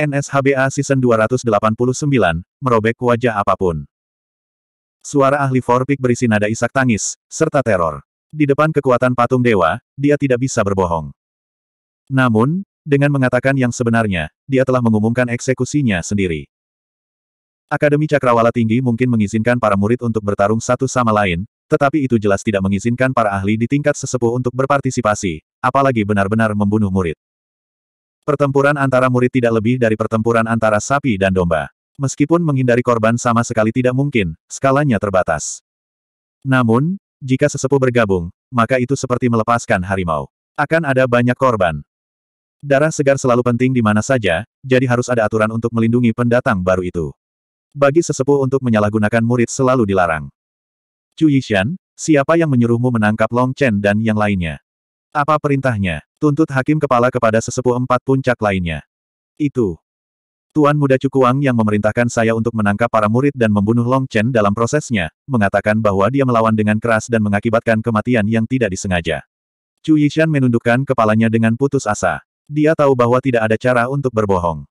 NSHBA Season 289, merobek wajah apapun. Suara ahli Forpik berisi nada isak tangis, serta teror. Di depan kekuatan patung dewa, dia tidak bisa berbohong. Namun, dengan mengatakan yang sebenarnya, dia telah mengumumkan eksekusinya sendiri. Akademi Cakrawala Tinggi mungkin mengizinkan para murid untuk bertarung satu sama lain, tetapi itu jelas tidak mengizinkan para ahli di tingkat sesepuh untuk berpartisipasi, apalagi benar-benar membunuh murid. Pertempuran antara murid tidak lebih dari pertempuran antara sapi dan domba. Meskipun menghindari korban sama sekali tidak mungkin, skalanya terbatas. Namun, jika sesepuh bergabung, maka itu seperti melepaskan harimau. Akan ada banyak korban. Darah segar selalu penting di mana saja, jadi harus ada aturan untuk melindungi pendatang baru itu. Bagi sesepuh untuk menyalahgunakan murid selalu dilarang. Chu Yishan, siapa yang menyuruhmu menangkap Long Chen dan yang lainnya? Apa perintahnya? Tuntut hakim kepala kepada sesepuh empat puncak lainnya. Itu. Tuan Muda Cukuang yang memerintahkan saya untuk menangkap para murid dan membunuh Long Chen dalam prosesnya, mengatakan bahwa dia melawan dengan keras dan mengakibatkan kematian yang tidak disengaja. Chu Yishan menundukkan kepalanya dengan putus asa. Dia tahu bahwa tidak ada cara untuk berbohong.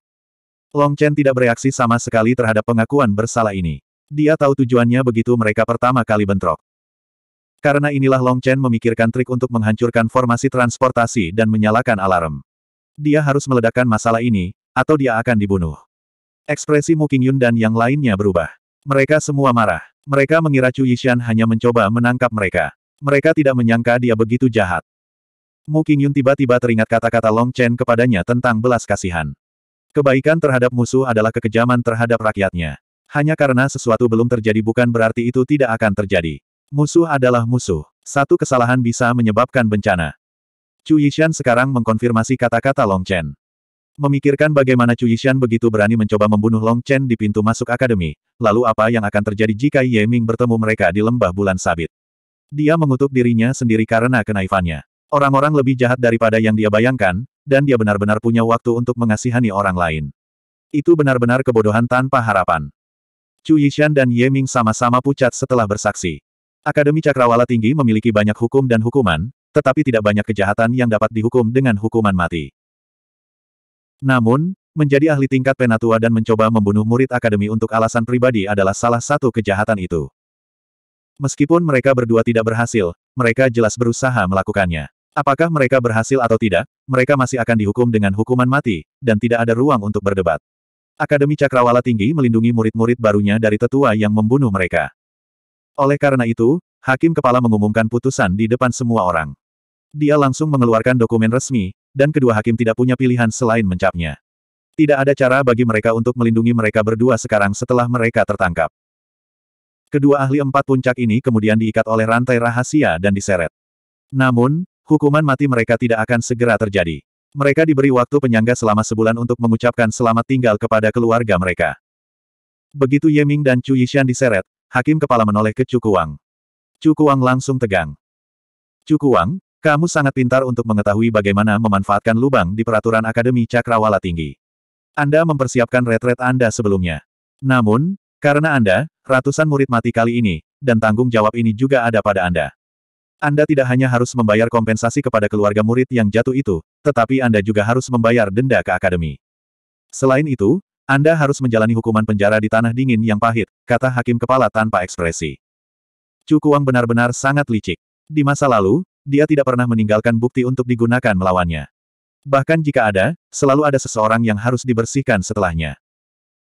Long Chen tidak bereaksi sama sekali terhadap pengakuan bersalah ini. Dia tahu tujuannya begitu mereka pertama kali bentrok. Karena inilah Long Chen memikirkan trik untuk menghancurkan formasi transportasi dan menyalakan alarm. Dia harus meledakkan masalah ini, atau dia akan dibunuh. Ekspresi Mu Qingyun dan yang lainnya berubah. Mereka semua marah. Mereka mengira Chu Yishan hanya mencoba menangkap mereka. Mereka tidak menyangka dia begitu jahat. Mu Qingyun tiba-tiba teringat kata-kata Long Chen kepadanya tentang belas kasihan. Kebaikan terhadap musuh adalah kekejaman terhadap rakyatnya. Hanya karena sesuatu belum terjadi bukan berarti itu tidak akan terjadi. Musuh adalah musuh. Satu kesalahan bisa menyebabkan bencana. Chu Yishan sekarang mengkonfirmasi kata-kata Long Chen. Memikirkan bagaimana Chu Yishan begitu berani mencoba membunuh Long Chen di pintu masuk akademi, lalu apa yang akan terjadi jika Ye Ming bertemu mereka di lembah bulan sabit. Dia mengutuk dirinya sendiri karena kenaifannya. Orang-orang lebih jahat daripada yang dia bayangkan, dan dia benar-benar punya waktu untuk mengasihani orang lain. Itu benar-benar kebodohan tanpa harapan. Chu Yishan dan Ye Ming sama-sama pucat setelah bersaksi. Akademi Cakrawala Tinggi memiliki banyak hukum dan hukuman, tetapi tidak banyak kejahatan yang dapat dihukum dengan hukuman mati. Namun, menjadi ahli tingkat penatua dan mencoba membunuh murid akademi untuk alasan pribadi adalah salah satu kejahatan itu. Meskipun mereka berdua tidak berhasil, mereka jelas berusaha melakukannya. Apakah mereka berhasil atau tidak, mereka masih akan dihukum dengan hukuman mati, dan tidak ada ruang untuk berdebat. Akademi Cakrawala Tinggi melindungi murid-murid barunya dari tetua yang membunuh mereka. Oleh karena itu, Hakim Kepala mengumumkan putusan di depan semua orang. Dia langsung mengeluarkan dokumen resmi, dan kedua hakim tidak punya pilihan selain mencapnya. Tidak ada cara bagi mereka untuk melindungi mereka berdua sekarang setelah mereka tertangkap. Kedua ahli empat puncak ini kemudian diikat oleh rantai rahasia dan diseret. Namun, hukuman mati mereka tidak akan segera terjadi. Mereka diberi waktu penyangga selama sebulan untuk mengucapkan selamat tinggal kepada keluarga mereka. Begitu Yeming dan Chu Yishan diseret, Hakim kepala menoleh ke Cukuang. Cukuang langsung tegang. Cukuang, kamu sangat pintar untuk mengetahui bagaimana memanfaatkan lubang di peraturan Akademi Cakrawala Tinggi. Anda mempersiapkan retret Anda sebelumnya. Namun, karena Anda, ratusan murid mati kali ini, dan tanggung jawab ini juga ada pada Anda. Anda tidak hanya harus membayar kompensasi kepada keluarga murid yang jatuh itu, tetapi Anda juga harus membayar denda ke akademi. Selain itu, anda harus menjalani hukuman penjara di tanah dingin yang pahit, kata hakim kepala tanpa ekspresi. Cukuang benar-benar sangat licik. Di masa lalu, dia tidak pernah meninggalkan bukti untuk digunakan melawannya. Bahkan jika ada, selalu ada seseorang yang harus dibersihkan setelahnya.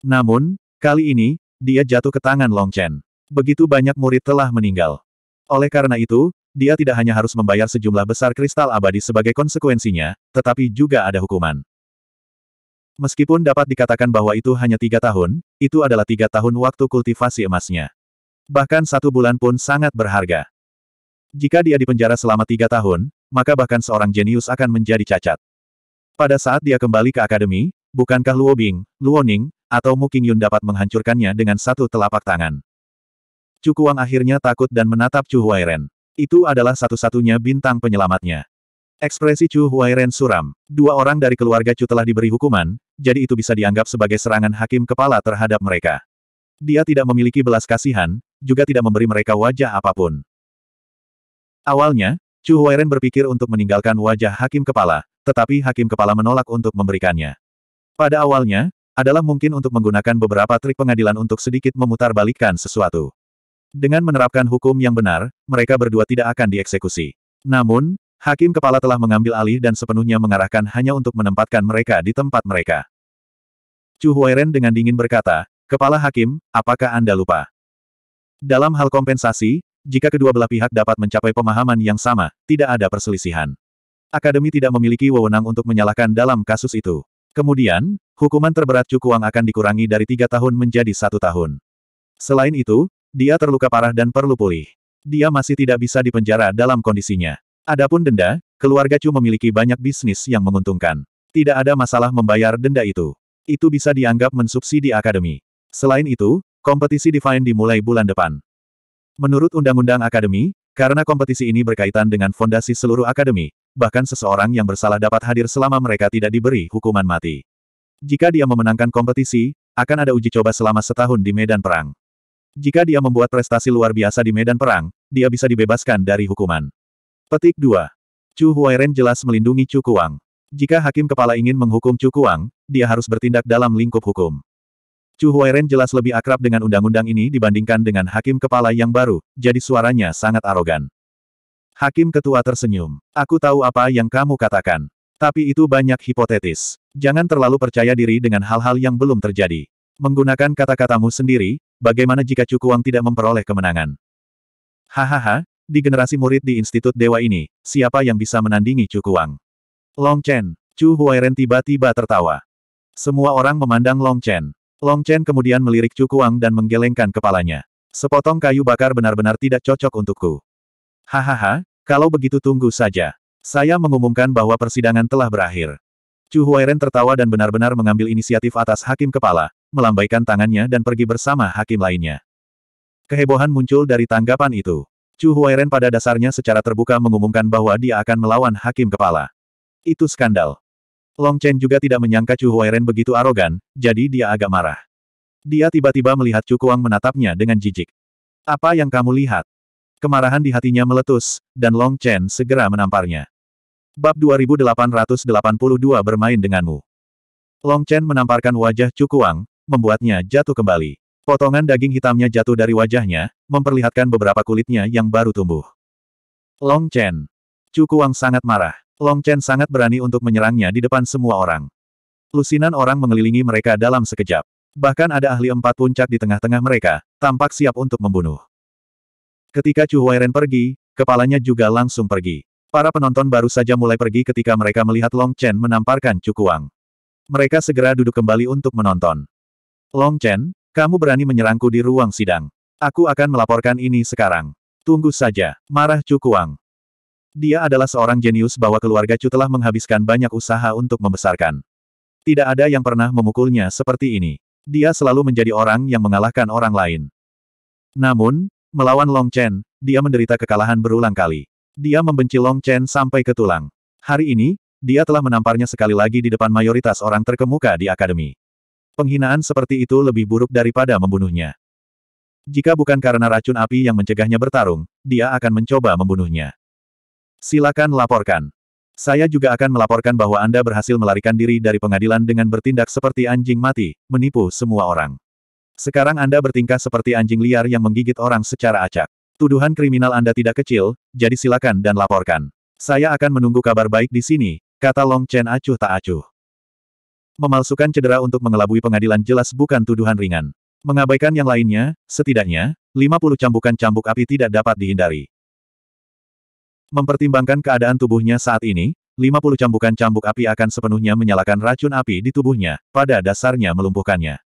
Namun, kali ini, dia jatuh ke tangan Long Chen. Begitu banyak murid telah meninggal. Oleh karena itu, dia tidak hanya harus membayar sejumlah besar kristal abadi sebagai konsekuensinya, tetapi juga ada hukuman. Meskipun dapat dikatakan bahwa itu hanya tiga tahun, itu adalah tiga tahun waktu kultivasi emasnya. Bahkan satu bulan pun sangat berharga. Jika dia dipenjara selama tiga tahun, maka bahkan seorang jenius akan menjadi cacat. Pada saat dia kembali ke akademi, bukankah Luo Bing, Luo Ning, atau Mu Yun dapat menghancurkannya dengan satu telapak tangan? Chu Kuang akhirnya takut dan menatap Chu Huairen. Itu adalah satu-satunya bintang penyelamatnya. Ekspresi Chu Huairen suram. Dua orang dari keluarga Chu telah diberi hukuman, jadi itu bisa dianggap sebagai serangan hakim kepala terhadap mereka. Dia tidak memiliki belas kasihan, juga tidak memberi mereka wajah apapun. Awalnya, Chu Huairen berpikir untuk meninggalkan wajah hakim kepala, tetapi hakim kepala menolak untuk memberikannya. Pada awalnya, adalah mungkin untuk menggunakan beberapa trik pengadilan untuk sedikit memutarbalikkan sesuatu. Dengan menerapkan hukum yang benar, mereka berdua tidak akan dieksekusi. Namun, Hakim kepala telah mengambil alih dan sepenuhnya mengarahkan hanya untuk menempatkan mereka di tempat mereka. Chu Huairen dengan dingin berkata, Kepala Hakim, apakah Anda lupa? Dalam hal kompensasi, jika kedua belah pihak dapat mencapai pemahaman yang sama, tidak ada perselisihan. Akademi tidak memiliki wewenang untuk menyalahkan dalam kasus itu. Kemudian, hukuman terberat Chu Kuang akan dikurangi dari tiga tahun menjadi satu tahun. Selain itu, dia terluka parah dan perlu pulih. Dia masih tidak bisa dipenjara dalam kondisinya. Adapun denda, keluarga Chu memiliki banyak bisnis yang menguntungkan. Tidak ada masalah membayar denda itu. Itu bisa dianggap mensubsidi akademi. Selain itu, kompetisi Divine dimulai bulan depan. Menurut Undang-Undang Akademi, karena kompetisi ini berkaitan dengan fondasi seluruh akademi, bahkan seseorang yang bersalah dapat hadir selama mereka tidak diberi hukuman mati. Jika dia memenangkan kompetisi, akan ada uji coba selama setahun di medan perang. Jika dia membuat prestasi luar biasa di medan perang, dia bisa dibebaskan dari hukuman. Petik 2. Chu Huairen jelas melindungi Chu Kuang. Jika hakim kepala ingin menghukum Chu Kuang, dia harus bertindak dalam lingkup hukum. Chu Huairen jelas lebih akrab dengan undang-undang ini dibandingkan dengan hakim kepala yang baru, jadi suaranya sangat arogan. Hakim ketua tersenyum. Aku tahu apa yang kamu katakan. Tapi itu banyak hipotetis. Jangan terlalu percaya diri dengan hal-hal yang belum terjadi. Menggunakan kata-katamu sendiri, bagaimana jika Chu Kuang tidak memperoleh kemenangan? Hahaha, di generasi murid di Institut Dewa ini, siapa yang bisa menandingi Chu Kuang? Long Chen. Chu Huairen tiba-tiba tertawa. Semua orang memandang Long Chen. Long Chen kemudian melirik Chu Kuang dan menggelengkan kepalanya. Sepotong kayu bakar benar-benar tidak cocok untukku. Hahaha, kalau begitu tunggu saja. Saya mengumumkan bahwa persidangan telah berakhir. Chu Huairen tertawa dan benar-benar mengambil inisiatif atas hakim kepala, melambaikan tangannya dan pergi bersama hakim lainnya. Kehebohan muncul dari tanggapan itu. Chu Huairen pada dasarnya secara terbuka mengumumkan bahwa dia akan melawan hakim kepala. Itu skandal. Long Chen juga tidak menyangka Chu Huairen begitu arogan, jadi dia agak marah. Dia tiba-tiba melihat Chu Kuang menatapnya dengan jijik. Apa yang kamu lihat? Kemarahan di hatinya meletus, dan Long Chen segera menamparnya. Bab 2882 bermain denganmu. Long Chen menamparkan wajah Chu Kuang, membuatnya jatuh kembali. Potongan daging hitamnya jatuh dari wajahnya, memperlihatkan beberapa kulitnya yang baru tumbuh. Long Chen. Chu Kuang sangat marah. Long Chen sangat berani untuk menyerangnya di depan semua orang. Lusinan orang mengelilingi mereka dalam sekejap. Bahkan ada ahli empat puncak di tengah-tengah mereka, tampak siap untuk membunuh. Ketika Chu Huairen pergi, kepalanya juga langsung pergi. Para penonton baru saja mulai pergi ketika mereka melihat Long Chen menamparkan Chu Kuang. Mereka segera duduk kembali untuk menonton. Long Chen, kamu berani menyerangku di ruang sidang. Aku akan melaporkan ini sekarang. Tunggu saja, marah Chu Kuang. Dia adalah seorang jenius bahwa keluarga Chu telah menghabiskan banyak usaha untuk membesarkan. Tidak ada yang pernah memukulnya seperti ini. Dia selalu menjadi orang yang mengalahkan orang lain. Namun, melawan Long Chen, dia menderita kekalahan berulang kali. Dia membenci Long Chen sampai ke tulang. Hari ini, dia telah menamparnya sekali lagi di depan mayoritas orang terkemuka di akademi. Penghinaan seperti itu lebih buruk daripada membunuhnya. Jika bukan karena racun api yang mencegahnya bertarung, dia akan mencoba membunuhnya. Silakan laporkan. Saya juga akan melaporkan bahwa Anda berhasil melarikan diri dari pengadilan dengan bertindak seperti anjing mati, menipu semua orang. Sekarang Anda bertingkah seperti anjing liar yang menggigit orang secara acak. Tuduhan kriminal Anda tidak kecil, jadi silakan dan laporkan. Saya akan menunggu kabar baik di sini, kata Long Chen acuh tak acuh. Memalsukan cedera untuk mengelabui pengadilan jelas bukan tuduhan ringan. Mengabaikan yang lainnya, setidaknya, 50 cambukan cambuk api tidak dapat dihindari. Mempertimbangkan keadaan tubuhnya saat ini, 50 cambukan cambuk api akan sepenuhnya menyalakan racun api di tubuhnya, pada dasarnya melumpuhkannya.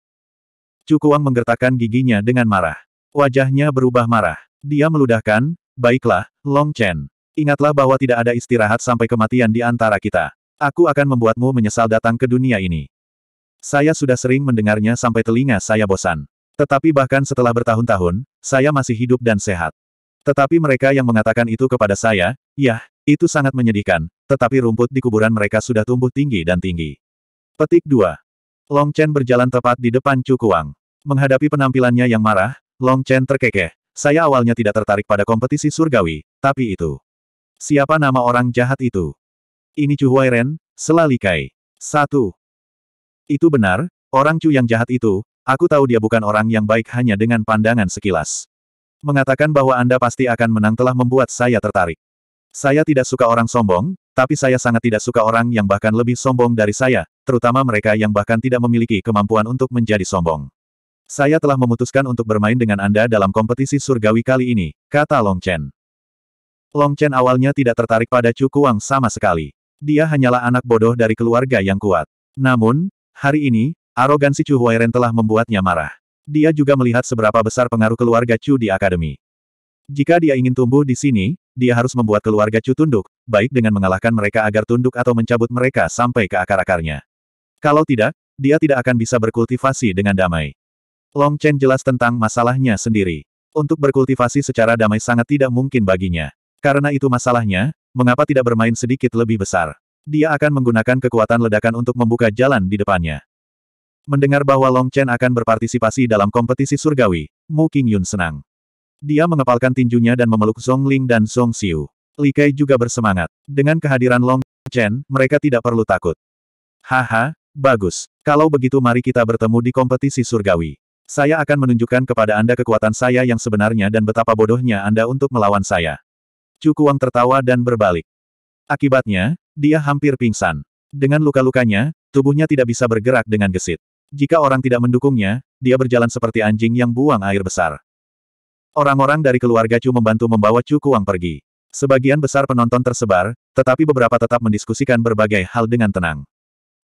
Cukuang menggertakkan giginya dengan marah. Wajahnya berubah marah. Dia meludahkan, baiklah, Long Chen. Ingatlah bahwa tidak ada istirahat sampai kematian di antara kita. Aku akan membuatmu menyesal datang ke dunia ini. Saya sudah sering mendengarnya sampai telinga saya bosan. Tetapi bahkan setelah bertahun-tahun, saya masih hidup dan sehat. Tetapi mereka yang mengatakan itu kepada saya, yah, itu sangat menyedihkan, tetapi rumput di kuburan mereka sudah tumbuh tinggi dan tinggi. Petik 2. Long Chen berjalan tepat di depan Chu Kuang. Menghadapi penampilannya yang marah, Long Chen terkekeh. Saya awalnya tidak tertarik pada kompetisi surgawi, tapi itu. Siapa nama orang jahat itu? Ini Chu Huairen, Selalikai. Satu. Itu benar, orang Chu yang jahat itu, aku tahu dia bukan orang yang baik hanya dengan pandangan sekilas. Mengatakan bahwa Anda pasti akan menang telah membuat saya tertarik. Saya tidak suka orang sombong, tapi saya sangat tidak suka orang yang bahkan lebih sombong dari saya, terutama mereka yang bahkan tidak memiliki kemampuan untuk menjadi sombong. Saya telah memutuskan untuk bermain dengan Anda dalam kompetisi surgawi kali ini, kata Long Chen. Long Chen awalnya tidak tertarik pada Chu Kuang sama sekali. Dia hanyalah anak bodoh dari keluarga yang kuat. Namun, hari ini, arogansi Chu Huairen telah membuatnya marah. Dia juga melihat seberapa besar pengaruh keluarga Chu di akademi. Jika dia ingin tumbuh di sini, dia harus membuat keluarga Chu tunduk, baik dengan mengalahkan mereka agar tunduk atau mencabut mereka sampai ke akar-akarnya. Kalau tidak, dia tidak akan bisa berkultivasi dengan damai. Long Chen jelas tentang masalahnya sendiri. Untuk berkultivasi secara damai sangat tidak mungkin baginya. Karena itu masalahnya, mengapa tidak bermain sedikit lebih besar? Dia akan menggunakan kekuatan ledakan untuk membuka jalan di depannya. Mendengar bahwa Long Chen akan berpartisipasi dalam kompetisi surgawi, Mu King Yun senang. Dia mengepalkan tinjunya dan memeluk Zhong Ling dan Zhong Xiu. Li Kai juga bersemangat. Dengan kehadiran Long Chen, mereka tidak perlu takut. Haha, bagus. Kalau begitu mari kita bertemu di kompetisi surgawi. Saya akan menunjukkan kepada Anda kekuatan saya yang sebenarnya dan betapa bodohnya Anda untuk melawan saya. Cukuang tertawa dan berbalik. Akibatnya, dia hampir pingsan. Dengan luka-lukanya, tubuhnya tidak bisa bergerak dengan gesit. Jika orang tidak mendukungnya, dia berjalan seperti anjing yang buang air besar. Orang-orang dari keluarga Chu membantu membawa Chu Kuang pergi. Sebagian besar penonton tersebar, tetapi beberapa tetap mendiskusikan berbagai hal dengan tenang.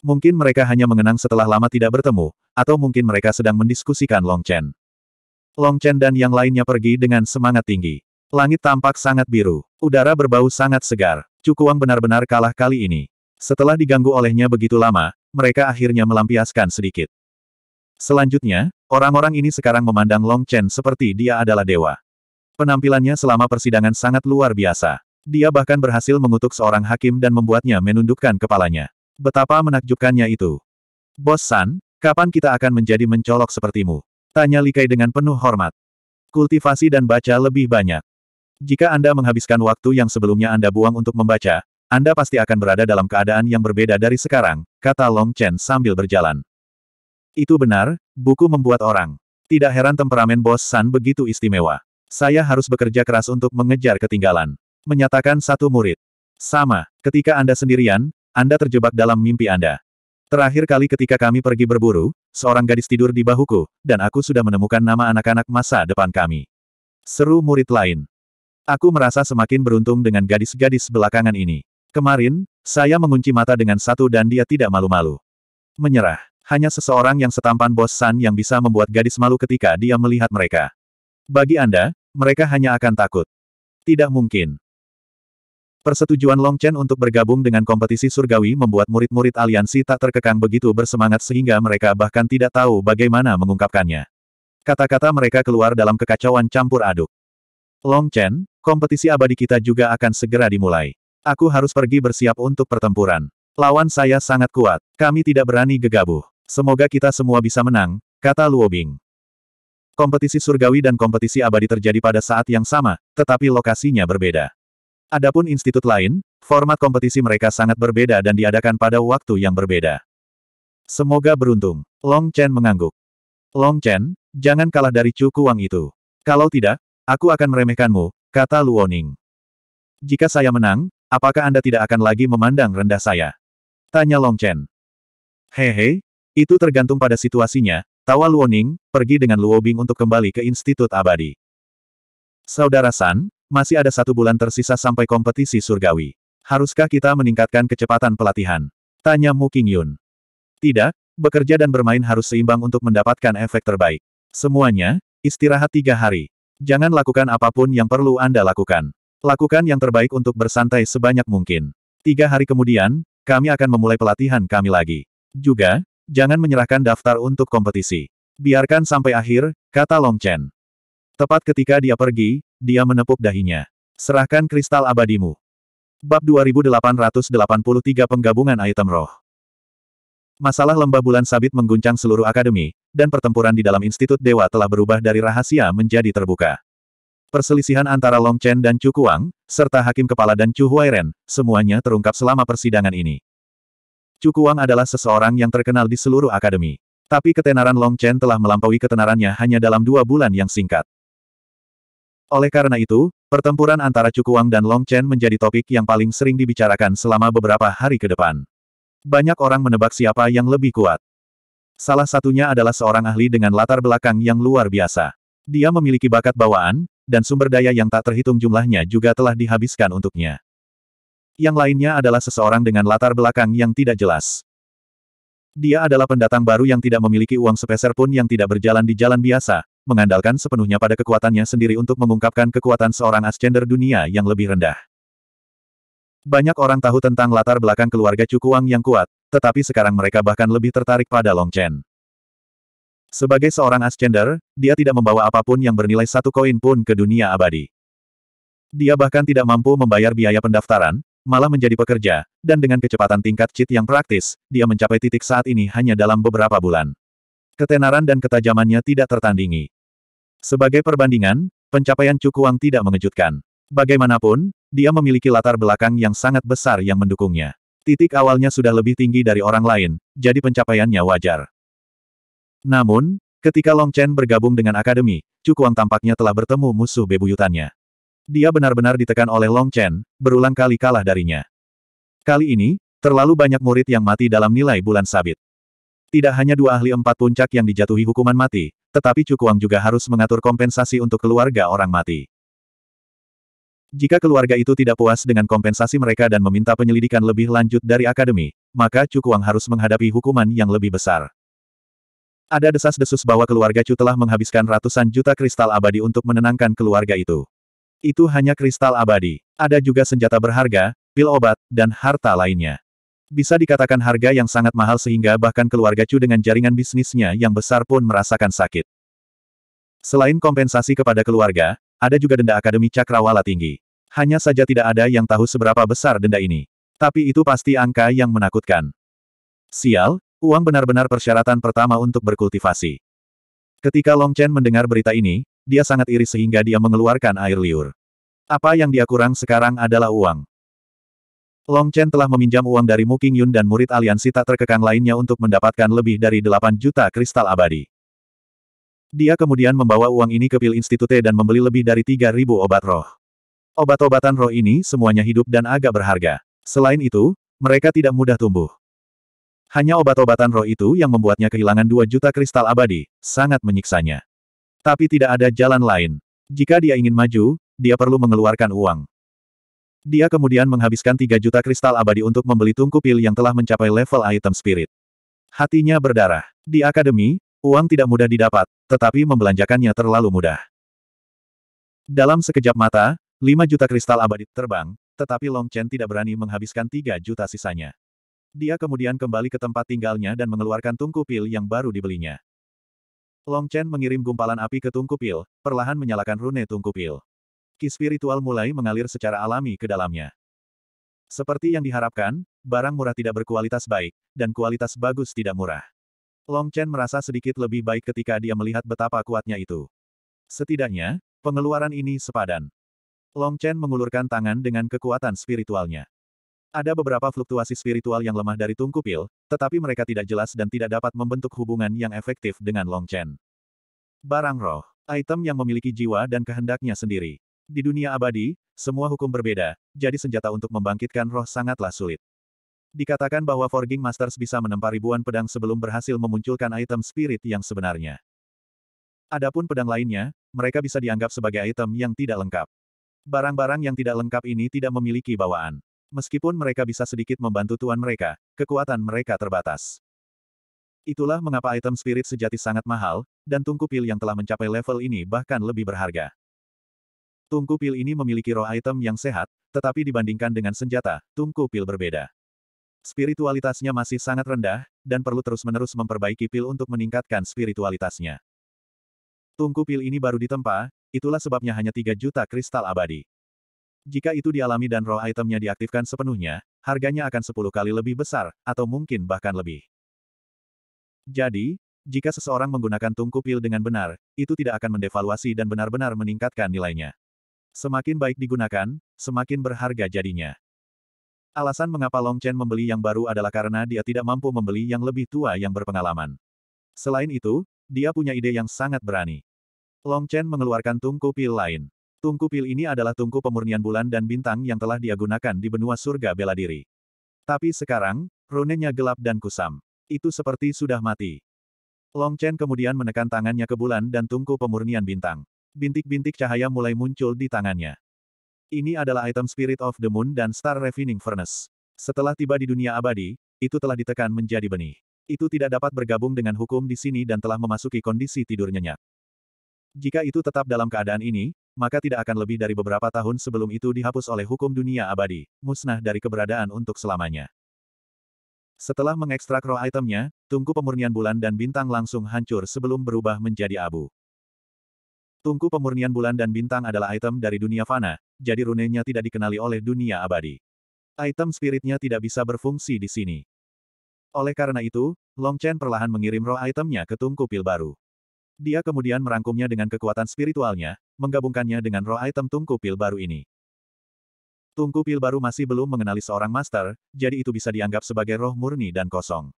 Mungkin mereka hanya mengenang setelah lama tidak bertemu, atau mungkin mereka sedang mendiskusikan Long Chen. Long Chen dan yang lainnya pergi dengan semangat tinggi. Langit tampak sangat biru. Udara berbau sangat segar. Cukuang benar-benar kalah kali ini. Setelah diganggu olehnya begitu lama, mereka akhirnya melampiaskan sedikit. Selanjutnya, orang-orang ini sekarang memandang Long Chen seperti dia adalah dewa. Penampilannya selama persidangan sangat luar biasa. Dia bahkan berhasil mengutuk seorang hakim dan membuatnya menundukkan kepalanya. Betapa menakjubkannya itu. Bos San, kapan kita akan menjadi mencolok sepertimu? Tanya Li Kai dengan penuh hormat. Kultivasi dan baca lebih banyak. Jika Anda menghabiskan waktu yang sebelumnya Anda buang untuk membaca, Anda pasti akan berada dalam keadaan yang berbeda dari sekarang, kata Long Chen sambil berjalan. Itu benar, buku membuat orang. Tidak heran temperamen bos San begitu istimewa. Saya harus bekerja keras untuk mengejar ketinggalan. Menyatakan satu murid. Sama, ketika Anda sendirian, Anda terjebak dalam mimpi Anda. Terakhir kali ketika kami pergi berburu, seorang gadis tidur di bahuku, dan aku sudah menemukan nama anak-anak masa depan kami. Seru murid lain. Aku merasa semakin beruntung dengan gadis-gadis belakangan ini. Kemarin, saya mengunci mata dengan satu dan dia tidak malu-malu. Menyerah. Hanya seseorang yang setampan bos San yang bisa membuat gadis malu ketika dia melihat mereka. Bagi Anda, mereka hanya akan takut. Tidak mungkin. Persetujuan Long Chen untuk bergabung dengan kompetisi surgawi membuat murid-murid aliansi tak terkekang begitu bersemangat sehingga mereka bahkan tidak tahu bagaimana mengungkapkannya. Kata-kata mereka keluar dalam kekacauan campur aduk. Long Chen, Kompetisi abadi kita juga akan segera dimulai. Aku harus pergi bersiap untuk pertempuran. Lawan saya sangat kuat. Kami tidak berani gegabah. Semoga kita semua bisa menang, kata Luo Bing. Kompetisi surgawi dan kompetisi abadi terjadi pada saat yang sama, tetapi lokasinya berbeda. Adapun institut lain, format kompetisi mereka sangat berbeda dan diadakan pada waktu yang berbeda. Semoga beruntung. Long Chen mengangguk. Long Chen, jangan kalah dari Chu Kuang itu. Kalau tidak, aku akan meremehkanmu, Kata Luoning. Jika saya menang, apakah Anda tidak akan lagi memandang rendah saya? Tanya Long Chen. Hehe, itu tergantung pada situasinya, tawa Luoning, pergi dengan Luobing untuk kembali ke Institut Abadi. Saudara San, masih ada satu bulan tersisa sampai kompetisi surgawi. Haruskah kita meningkatkan kecepatan pelatihan? Tanya Mu Yun. Tidak, bekerja dan bermain harus seimbang untuk mendapatkan efek terbaik. Semuanya, istirahat tiga hari. Jangan lakukan apapun yang perlu Anda lakukan. Lakukan yang terbaik untuk bersantai sebanyak mungkin. Tiga hari kemudian, kami akan memulai pelatihan kami lagi. Juga, jangan menyerahkan daftar untuk kompetisi. Biarkan sampai akhir, kata Long Chen. Tepat ketika dia pergi, dia menepuk dahinya. Serahkan kristal abadimu. Bab 2883 Penggabungan Item Roh Masalah lembah bulan sabit mengguncang seluruh akademi, dan pertempuran di dalam Institut Dewa telah berubah dari rahasia menjadi terbuka. Perselisihan antara Long Chen dan Chu Kuang, serta Hakim Kepala dan Chu Huairen, semuanya terungkap selama persidangan ini. Chu Kuang adalah seseorang yang terkenal di seluruh akademi. Tapi ketenaran Long Chen telah melampaui ketenarannya hanya dalam dua bulan yang singkat. Oleh karena itu, pertempuran antara Chu Kuang dan Long Chen menjadi topik yang paling sering dibicarakan selama beberapa hari ke depan. Banyak orang menebak siapa yang lebih kuat. Salah satunya adalah seorang ahli dengan latar belakang yang luar biasa. Dia memiliki bakat bawaan, dan sumber daya yang tak terhitung jumlahnya juga telah dihabiskan untuknya. Yang lainnya adalah seseorang dengan latar belakang yang tidak jelas. Dia adalah pendatang baru yang tidak memiliki uang sepeser pun yang tidak berjalan di jalan biasa, mengandalkan sepenuhnya pada kekuatannya sendiri untuk mengungkapkan kekuatan seorang ascender dunia yang lebih rendah. Banyak orang tahu tentang latar belakang keluarga Cukuang yang kuat, tetapi sekarang mereka bahkan lebih tertarik pada Long Chen. Sebagai seorang Ascender, dia tidak membawa apapun yang bernilai satu koin pun ke dunia abadi. Dia bahkan tidak mampu membayar biaya pendaftaran, malah menjadi pekerja, dan dengan kecepatan tingkat cheat yang praktis, dia mencapai titik saat ini hanya dalam beberapa bulan. Ketenaran dan ketajamannya tidak tertandingi. Sebagai perbandingan, pencapaian Cukuang tidak mengejutkan. Bagaimanapun, dia memiliki latar belakang yang sangat besar yang mendukungnya. Titik awalnya sudah lebih tinggi dari orang lain, jadi pencapaiannya wajar. Namun, ketika Long Chen bergabung dengan akademi, Kuang tampaknya telah bertemu musuh bebuyutannya. Dia benar-benar ditekan oleh Long Chen, berulang kali kalah darinya. Kali ini, terlalu banyak murid yang mati dalam nilai bulan sabit. Tidak hanya dua ahli empat puncak yang dijatuhi hukuman mati, tetapi Kuang juga harus mengatur kompensasi untuk keluarga orang mati. Jika keluarga itu tidak puas dengan kompensasi mereka dan meminta penyelidikan lebih lanjut dari akademi, maka Cukuang harus menghadapi hukuman yang lebih besar. Ada desas-desus bahwa keluarga Chu telah menghabiskan ratusan juta kristal abadi untuk menenangkan keluarga itu. Itu hanya kristal abadi. Ada juga senjata berharga, pil obat, dan harta lainnya. Bisa dikatakan harga yang sangat mahal sehingga bahkan keluarga Chu dengan jaringan bisnisnya yang besar pun merasakan sakit. Selain kompensasi kepada keluarga, ada juga denda Akademi Cakrawala tinggi. Hanya saja tidak ada yang tahu seberapa besar denda ini. Tapi itu pasti angka yang menakutkan. Sial, uang benar-benar persyaratan pertama untuk berkultivasi. Ketika Long Chen mendengar berita ini, dia sangat iri sehingga dia mengeluarkan air liur. Apa yang dia kurang sekarang adalah uang. Long Chen telah meminjam uang dari Mu Qingyun dan murid aliansi tak terkekang lainnya untuk mendapatkan lebih dari 8 juta kristal abadi. Dia kemudian membawa uang ini ke Pil Institute dan membeli lebih dari 3.000 obat roh. Obat-obatan roh ini semuanya hidup dan agak berharga. Selain itu, mereka tidak mudah tumbuh. Hanya obat-obatan roh itu yang membuatnya kehilangan 2 juta kristal abadi, sangat menyiksanya. Tapi tidak ada jalan lain. Jika dia ingin maju, dia perlu mengeluarkan uang. Dia kemudian menghabiskan 3 juta kristal abadi untuk membeli tungku pil yang telah mencapai level item spirit. Hatinya berdarah. Di akademi, Uang tidak mudah didapat, tetapi membelanjakannya terlalu mudah. Dalam sekejap mata, 5 juta kristal abadi terbang, tetapi Long Chen tidak berani menghabiskan 3 juta sisanya. Dia kemudian kembali ke tempat tinggalnya dan mengeluarkan tungku pil yang baru dibelinya. Long Chen mengirim gumpalan api ke tungku pil, perlahan menyalakan rune tungku pil. Ki spiritual mulai mengalir secara alami ke dalamnya. Seperti yang diharapkan, barang murah tidak berkualitas baik, dan kualitas bagus tidak murah. Long Chen merasa sedikit lebih baik ketika dia melihat betapa kuatnya itu. Setidaknya, pengeluaran ini sepadan. Long Chen mengulurkan tangan dengan kekuatan spiritualnya. Ada beberapa fluktuasi spiritual yang lemah dari Tungku Pil, tetapi mereka tidak jelas dan tidak dapat membentuk hubungan yang efektif dengan Long Chen. Barang roh, item yang memiliki jiwa dan kehendaknya sendiri. Di dunia abadi, semua hukum berbeda, jadi senjata untuk membangkitkan roh sangatlah sulit. Dikatakan bahwa Forging Masters bisa menempa ribuan pedang sebelum berhasil memunculkan item spirit yang sebenarnya. Adapun pedang lainnya, mereka bisa dianggap sebagai item yang tidak lengkap. Barang-barang yang tidak lengkap ini tidak memiliki bawaan. Meskipun mereka bisa sedikit membantu tuan mereka, kekuatan mereka terbatas. Itulah mengapa item spirit sejati sangat mahal, dan tungku pil yang telah mencapai level ini bahkan lebih berharga. Tungku pil ini memiliki roh item yang sehat, tetapi dibandingkan dengan senjata, tungku pil berbeda. Spiritualitasnya masih sangat rendah, dan perlu terus-menerus memperbaiki pil untuk meningkatkan spiritualitasnya. Tungku pil ini baru ditempa, itulah sebabnya hanya 3 juta kristal abadi. Jika itu dialami dan roh itemnya diaktifkan sepenuhnya, harganya akan 10 kali lebih besar, atau mungkin bahkan lebih. Jadi, jika seseorang menggunakan tungku pil dengan benar, itu tidak akan mendevaluasi dan benar-benar meningkatkan nilainya. Semakin baik digunakan, semakin berharga jadinya. Alasan mengapa Long Chen membeli yang baru adalah karena dia tidak mampu membeli yang lebih tua yang berpengalaman. Selain itu, dia punya ide yang sangat berani. Long Chen mengeluarkan tungku pil lain. Tungku pil ini adalah tungku pemurnian bulan dan bintang yang telah dia gunakan di benua surga bela diri. Tapi sekarang, runenya gelap dan kusam. Itu seperti sudah mati. Long Chen kemudian menekan tangannya ke bulan dan tungku pemurnian bintang. Bintik-bintik cahaya mulai muncul di tangannya. Ini adalah item Spirit of the Moon dan Star Refining Furnace. Setelah tiba di dunia abadi, itu telah ditekan menjadi benih. Itu tidak dapat bergabung dengan hukum di sini dan telah memasuki kondisi tidur nyenyak. Jika itu tetap dalam keadaan ini, maka tidak akan lebih dari beberapa tahun sebelum itu dihapus oleh hukum dunia abadi, musnah dari keberadaan untuk selamanya. Setelah mengekstrak roh itemnya, tungku pemurnian bulan dan bintang langsung hancur sebelum berubah menjadi abu. Tungku pemurnian bulan dan bintang adalah item dari dunia fana, jadi runenya tidak dikenali oleh dunia abadi. Item spiritnya tidak bisa berfungsi di sini. Oleh karena itu, Long Chen perlahan mengirim roh itemnya ke tungku pil baru. Dia kemudian merangkumnya dengan kekuatan spiritualnya, menggabungkannya dengan roh item tungku pil baru ini. Tungku pil baru masih belum mengenali seorang master, jadi itu bisa dianggap sebagai roh murni dan kosong.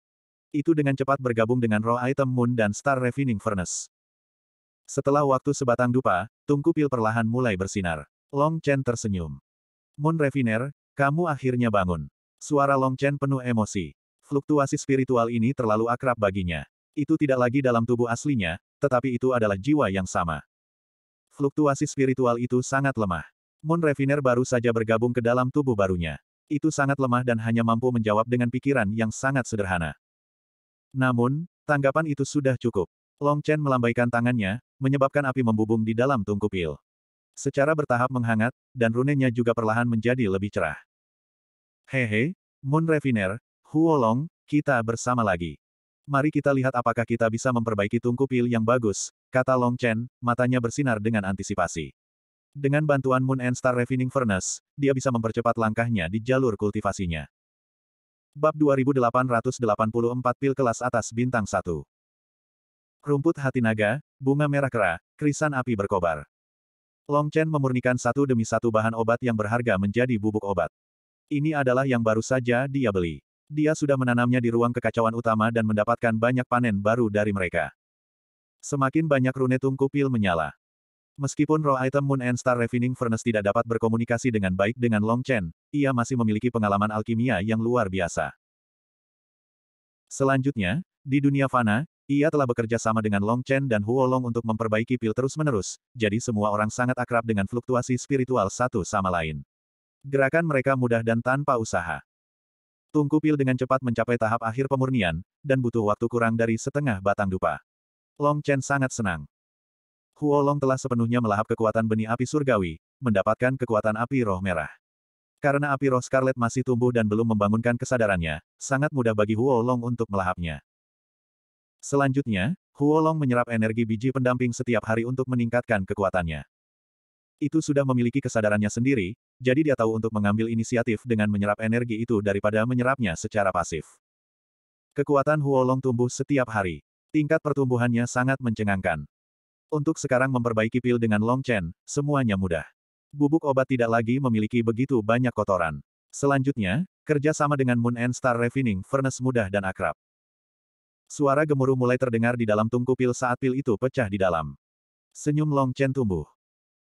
Itu dengan cepat bergabung dengan roh item Moon dan Star Refining Furnace. Setelah waktu sebatang dupa, tungku pil perlahan mulai bersinar. Long Chen tersenyum. Moon Refiner, kamu akhirnya bangun. Suara Long Chen penuh emosi. Fluktuasi spiritual ini terlalu akrab baginya. Itu tidak lagi dalam tubuh aslinya, tetapi itu adalah jiwa yang sama. Fluktuasi spiritual itu sangat lemah. Moon Refiner baru saja bergabung ke dalam tubuh barunya. Itu sangat lemah dan hanya mampu menjawab dengan pikiran yang sangat sederhana. Namun, tanggapan itu sudah cukup. Long Chen melambaikan tangannya, menyebabkan api membubung di dalam tungku pil. Secara bertahap menghangat, dan runenya juga perlahan menjadi lebih cerah. Hehe, Moon Refiner, Huolong, kita bersama lagi. Mari kita lihat apakah kita bisa memperbaiki tungku pil yang bagus, kata Long Chen, matanya bersinar dengan antisipasi. Dengan bantuan Moon and Star Refining Furnace, dia bisa mempercepat langkahnya di jalur kultivasinya. Bab 2884 Pil Kelas Atas Bintang 1 Rumput hati naga, bunga merah kera, krisan api berkobar. Long Chen memurnikan satu demi satu bahan obat yang berharga menjadi bubuk obat. Ini adalah yang baru saja dia beli. Dia sudah menanamnya di ruang kekacauan utama dan mendapatkan banyak panen baru dari mereka. Semakin banyak rune tungku pil menyala. Meskipun roh item Moon and Star Refining Furnace tidak dapat berkomunikasi dengan baik dengan Long Chen, ia masih memiliki pengalaman alkimia yang luar biasa. Selanjutnya, di dunia fana, ia telah bekerja sama dengan Long Chen dan Huo Long untuk memperbaiki pil terus-menerus, jadi semua orang sangat akrab dengan fluktuasi spiritual satu sama lain. Gerakan mereka mudah dan tanpa usaha. Tungku pil dengan cepat mencapai tahap akhir pemurnian, dan butuh waktu kurang dari setengah batang dupa. Long Chen sangat senang. Huo Long telah sepenuhnya melahap kekuatan benih api surgawi, mendapatkan kekuatan api roh merah. Karena api roh Scarlet masih tumbuh dan belum membangunkan kesadarannya, sangat mudah bagi Huo Long untuk melahapnya. Selanjutnya, Huolong menyerap energi biji pendamping setiap hari untuk meningkatkan kekuatannya. Itu sudah memiliki kesadarannya sendiri, jadi dia tahu untuk mengambil inisiatif dengan menyerap energi itu daripada menyerapnya secara pasif. Kekuatan Huolong tumbuh setiap hari. Tingkat pertumbuhannya sangat mencengangkan. Untuk sekarang memperbaiki pil dengan Long Chen, semuanya mudah. Bubuk obat tidak lagi memiliki begitu banyak kotoran. Selanjutnya, kerja sama dengan Moon and Star Refining Furnace mudah dan akrab. Suara gemuruh mulai terdengar di dalam tungku pil saat pil itu pecah di dalam. Senyum Long Chen tumbuh.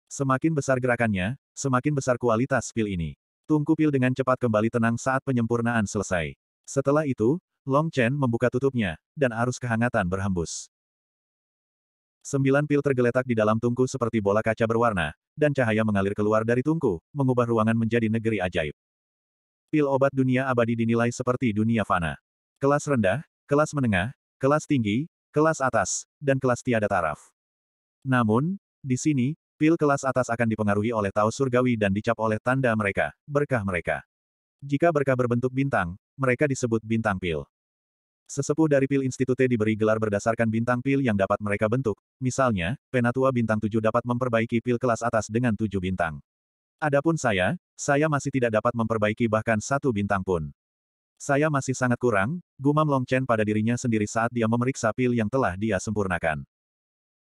Semakin besar gerakannya, semakin besar kualitas pil ini. Tungku pil dengan cepat kembali tenang saat penyempurnaan selesai. Setelah itu, Long Chen membuka tutupnya, dan arus kehangatan berhembus. Sembilan pil tergeletak di dalam tungku seperti bola kaca berwarna, dan cahaya mengalir keluar dari tungku, mengubah ruangan menjadi negeri ajaib. Pil obat dunia abadi dinilai seperti dunia fana. Kelas rendah, kelas menengah, kelas tinggi, kelas atas, dan kelas tiada taraf. Namun, di sini, pil kelas atas akan dipengaruhi oleh tahu Surgawi dan dicap oleh tanda mereka, berkah mereka. Jika berkah berbentuk bintang, mereka disebut bintang pil. Sesepuh dari pil institute diberi gelar berdasarkan bintang pil yang dapat mereka bentuk, misalnya, penatua bintang tujuh dapat memperbaiki pil kelas atas dengan tujuh bintang. Adapun saya, saya masih tidak dapat memperbaiki bahkan satu bintang pun. Saya masih sangat kurang, gumam Long Chen pada dirinya sendiri saat dia memeriksa pil yang telah dia sempurnakan.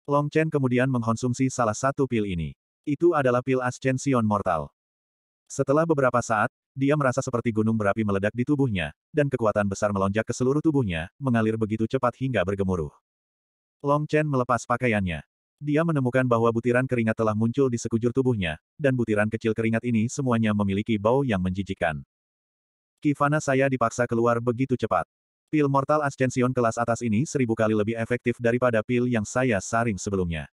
Long Chen kemudian mengkonsumsi salah satu pil ini. Itu adalah pil Ascension Mortal. Setelah beberapa saat, dia merasa seperti gunung berapi meledak di tubuhnya, dan kekuatan besar melonjak ke seluruh tubuhnya, mengalir begitu cepat hingga bergemuruh. Long Chen melepas pakaiannya. Dia menemukan bahwa butiran keringat telah muncul di sekujur tubuhnya, dan butiran kecil keringat ini semuanya memiliki bau yang menjijikkan. Kivana saya dipaksa keluar begitu cepat. Pil Mortal Ascension kelas atas ini seribu kali lebih efektif daripada pil yang saya saring sebelumnya.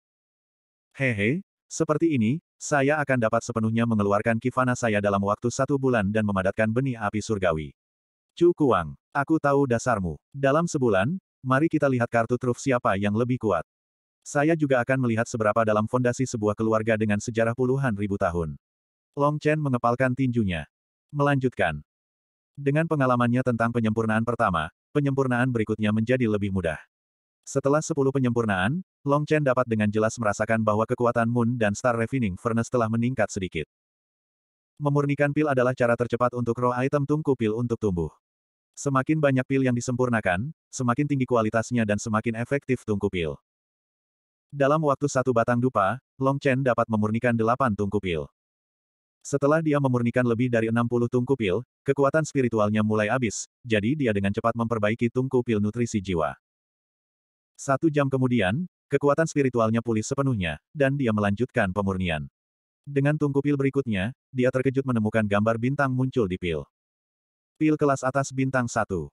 Hehe, seperti ini, saya akan dapat sepenuhnya mengeluarkan kivana saya dalam waktu satu bulan dan memadatkan benih api surgawi. Cu Kuang, aku tahu dasarmu. Dalam sebulan, mari kita lihat kartu truf siapa yang lebih kuat. Saya juga akan melihat seberapa dalam fondasi sebuah keluarga dengan sejarah puluhan ribu tahun. Long Chen mengepalkan tinjunya. Melanjutkan, dengan pengalamannya tentang penyempurnaan pertama, penyempurnaan berikutnya menjadi lebih mudah. Setelah 10 penyempurnaan, Long Chen dapat dengan jelas merasakan bahwa kekuatan Moon dan Star Refining Furnace telah meningkat sedikit. Memurnikan pil adalah cara tercepat untuk roh item tungku pil untuk tumbuh. Semakin banyak pil yang disempurnakan, semakin tinggi kualitasnya dan semakin efektif tungku pil. Dalam waktu satu batang dupa, Long Chen dapat memurnikan delapan tungku pil. Setelah dia memurnikan lebih dari 60 tungku pil, Kekuatan spiritualnya mulai habis, jadi dia dengan cepat memperbaiki tungku pil nutrisi jiwa. Satu jam kemudian, kekuatan spiritualnya pulih sepenuhnya, dan dia melanjutkan pemurnian. Dengan tungku pil berikutnya, dia terkejut menemukan gambar bintang muncul di pil. Pil kelas atas bintang satu.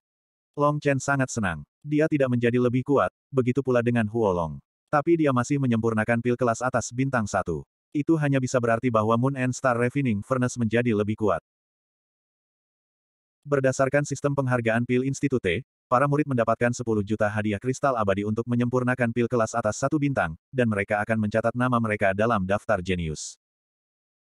Long Chen sangat senang. Dia tidak menjadi lebih kuat, begitu pula dengan Huo Long. Tapi dia masih menyempurnakan pil kelas atas bintang satu. Itu hanya bisa berarti bahwa Moon and Star Refining Furnace menjadi lebih kuat. Berdasarkan sistem penghargaan PIL Institute, para murid mendapatkan 10 juta hadiah kristal abadi untuk menyempurnakan PIL kelas atas satu bintang, dan mereka akan mencatat nama mereka dalam daftar jenius.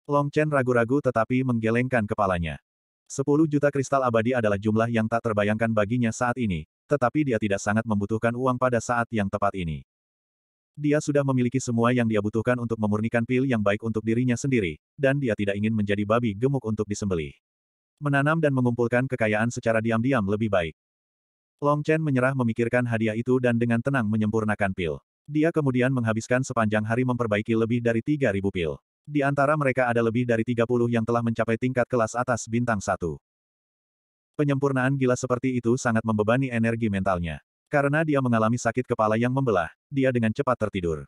Long Chen ragu-ragu tetapi menggelengkan kepalanya. 10 juta kristal abadi adalah jumlah yang tak terbayangkan baginya saat ini, tetapi dia tidak sangat membutuhkan uang pada saat yang tepat ini. Dia sudah memiliki semua yang dia butuhkan untuk memurnikan pil yang baik untuk dirinya sendiri, dan dia tidak ingin menjadi babi gemuk untuk disembelih. Menanam dan mengumpulkan kekayaan secara diam-diam lebih baik. Long Chen menyerah memikirkan hadiah itu dan dengan tenang menyempurnakan pil. Dia kemudian menghabiskan sepanjang hari memperbaiki lebih dari 3.000 pil. Di antara mereka ada lebih dari 30 yang telah mencapai tingkat kelas atas bintang satu. Penyempurnaan gila seperti itu sangat membebani energi mentalnya. Karena dia mengalami sakit kepala yang membelah, dia dengan cepat tertidur.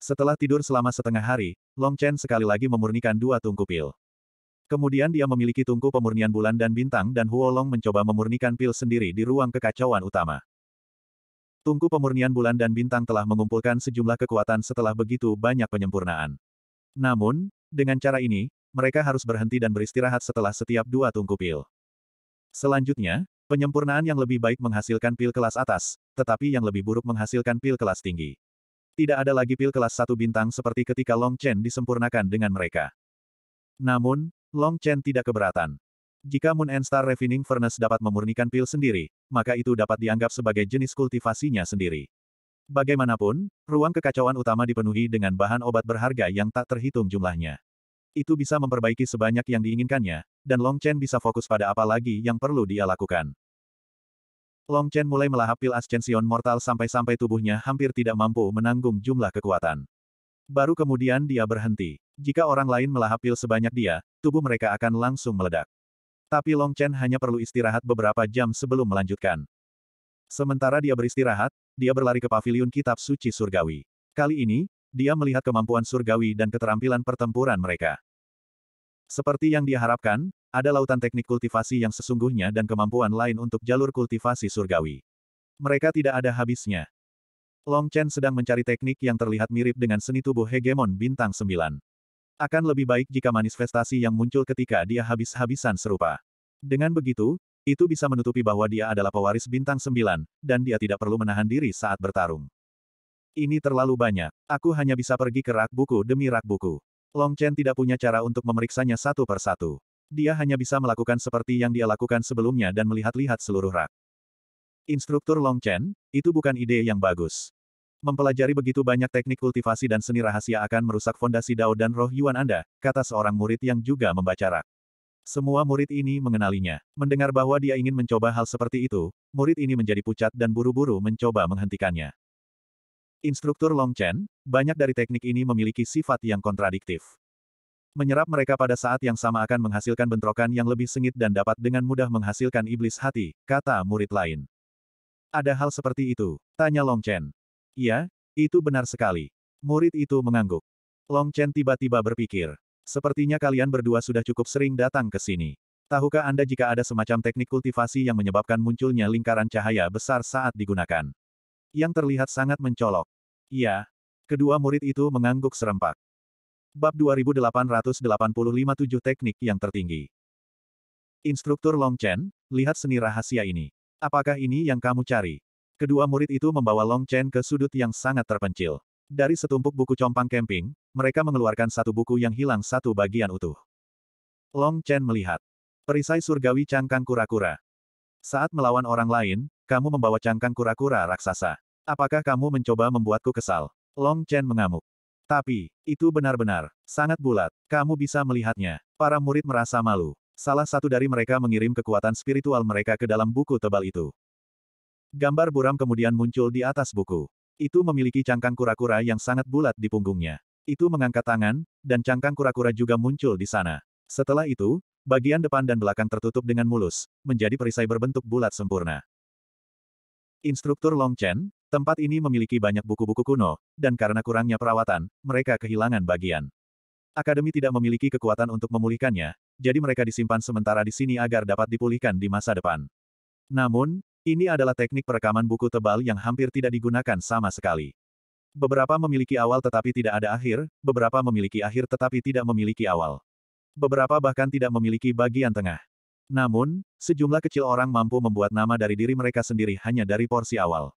Setelah tidur selama setengah hari, Long Chen sekali lagi memurnikan dua tungku pil. Kemudian dia memiliki tungku pemurnian bulan dan bintang dan Huolong mencoba memurnikan pil sendiri di ruang kekacauan utama. Tungku pemurnian bulan dan bintang telah mengumpulkan sejumlah kekuatan setelah begitu banyak penyempurnaan. Namun, dengan cara ini, mereka harus berhenti dan beristirahat setelah setiap dua tungku pil. Selanjutnya, penyempurnaan yang lebih baik menghasilkan pil kelas atas, tetapi yang lebih buruk menghasilkan pil kelas tinggi. Tidak ada lagi pil kelas satu bintang seperti ketika Long Chen disempurnakan dengan mereka. Namun, Long Chen tidak keberatan. Jika Moon and Star Refining Furnace dapat memurnikan pil sendiri, maka itu dapat dianggap sebagai jenis kultivasinya sendiri. Bagaimanapun, ruang kekacauan utama dipenuhi dengan bahan obat berharga yang tak terhitung jumlahnya. Itu bisa memperbaiki sebanyak yang diinginkannya, dan Long Chen bisa fokus pada apa lagi yang perlu dia lakukan. Long Chen mulai melahap pil ascension mortal sampai-sampai tubuhnya hampir tidak mampu menanggung jumlah kekuatan. Baru kemudian dia berhenti. Jika orang lain melahap pil sebanyak dia, tubuh mereka akan langsung meledak. Tapi Long Chen hanya perlu istirahat beberapa jam sebelum melanjutkan. Sementara dia beristirahat, dia berlari ke paviliun kitab suci surgawi. Kali ini, dia melihat kemampuan surgawi dan keterampilan pertempuran mereka. Seperti yang dia harapkan, ada lautan teknik kultivasi yang sesungguhnya dan kemampuan lain untuk jalur kultivasi surgawi. Mereka tidak ada habisnya. Long Chen sedang mencari teknik yang terlihat mirip dengan seni tubuh hegemon bintang 9. Akan lebih baik jika manifestasi yang muncul ketika dia habis-habisan serupa. Dengan begitu, itu bisa menutupi bahwa dia adalah pewaris bintang sembilan, dan dia tidak perlu menahan diri saat bertarung. Ini terlalu banyak. Aku hanya bisa pergi ke rak buku demi rak buku. Long Chen tidak punya cara untuk memeriksanya satu per satu. Dia hanya bisa melakukan seperti yang dia lakukan sebelumnya dan melihat-lihat seluruh rak. Instruktur Long Chen, itu bukan ide yang bagus. Mempelajari begitu banyak teknik kultivasi dan seni rahasia akan merusak fondasi Dao dan roh Yuan Anda, kata seorang murid yang juga membaca rak. Semua murid ini mengenalinya. Mendengar bahwa dia ingin mencoba hal seperti itu, murid ini menjadi pucat dan buru-buru mencoba menghentikannya. Instruktur Long Chen, banyak dari teknik ini memiliki sifat yang kontradiktif. Menyerap mereka pada saat yang sama akan menghasilkan bentrokan yang lebih sengit dan dapat dengan mudah menghasilkan iblis hati, kata murid lain. Ada hal seperti itu, tanya Long Chen. Iya, itu benar sekali. Murid itu mengangguk. Long Chen tiba-tiba berpikir. Sepertinya kalian berdua sudah cukup sering datang ke sini. Tahukah Anda jika ada semacam teknik kultivasi yang menyebabkan munculnya lingkaran cahaya besar saat digunakan? Yang terlihat sangat mencolok. Iya. Kedua murid itu mengangguk serempak. Bab 2885 7 Teknik yang Tertinggi Instruktur Long Chen, lihat seni rahasia ini. Apakah ini yang kamu cari? Kedua murid itu membawa Long Chen ke sudut yang sangat terpencil. Dari setumpuk buku compang camping, mereka mengeluarkan satu buku yang hilang satu bagian utuh. Long Chen melihat. Perisai surgawi cangkang kura-kura. Saat melawan orang lain, kamu membawa cangkang kura-kura raksasa. Apakah kamu mencoba membuatku kesal? Long Chen mengamuk. Tapi, itu benar-benar sangat bulat. Kamu bisa melihatnya. Para murid merasa malu. Salah satu dari mereka mengirim kekuatan spiritual mereka ke dalam buku tebal itu. Gambar buram kemudian muncul di atas buku. Itu memiliki cangkang kura-kura yang sangat bulat di punggungnya. Itu mengangkat tangan, dan cangkang kura-kura juga muncul di sana. Setelah itu, bagian depan dan belakang tertutup dengan mulus, menjadi perisai berbentuk bulat sempurna. Instruktur Long Chen, tempat ini memiliki banyak buku-buku kuno, dan karena kurangnya perawatan, mereka kehilangan bagian. Akademi tidak memiliki kekuatan untuk memulihkannya, jadi mereka disimpan sementara di sini agar dapat dipulihkan di masa depan. Namun, ini adalah teknik perekaman buku tebal yang hampir tidak digunakan sama sekali. Beberapa memiliki awal tetapi tidak ada akhir, beberapa memiliki akhir tetapi tidak memiliki awal. Beberapa bahkan tidak memiliki bagian tengah. Namun, sejumlah kecil orang mampu membuat nama dari diri mereka sendiri hanya dari porsi awal.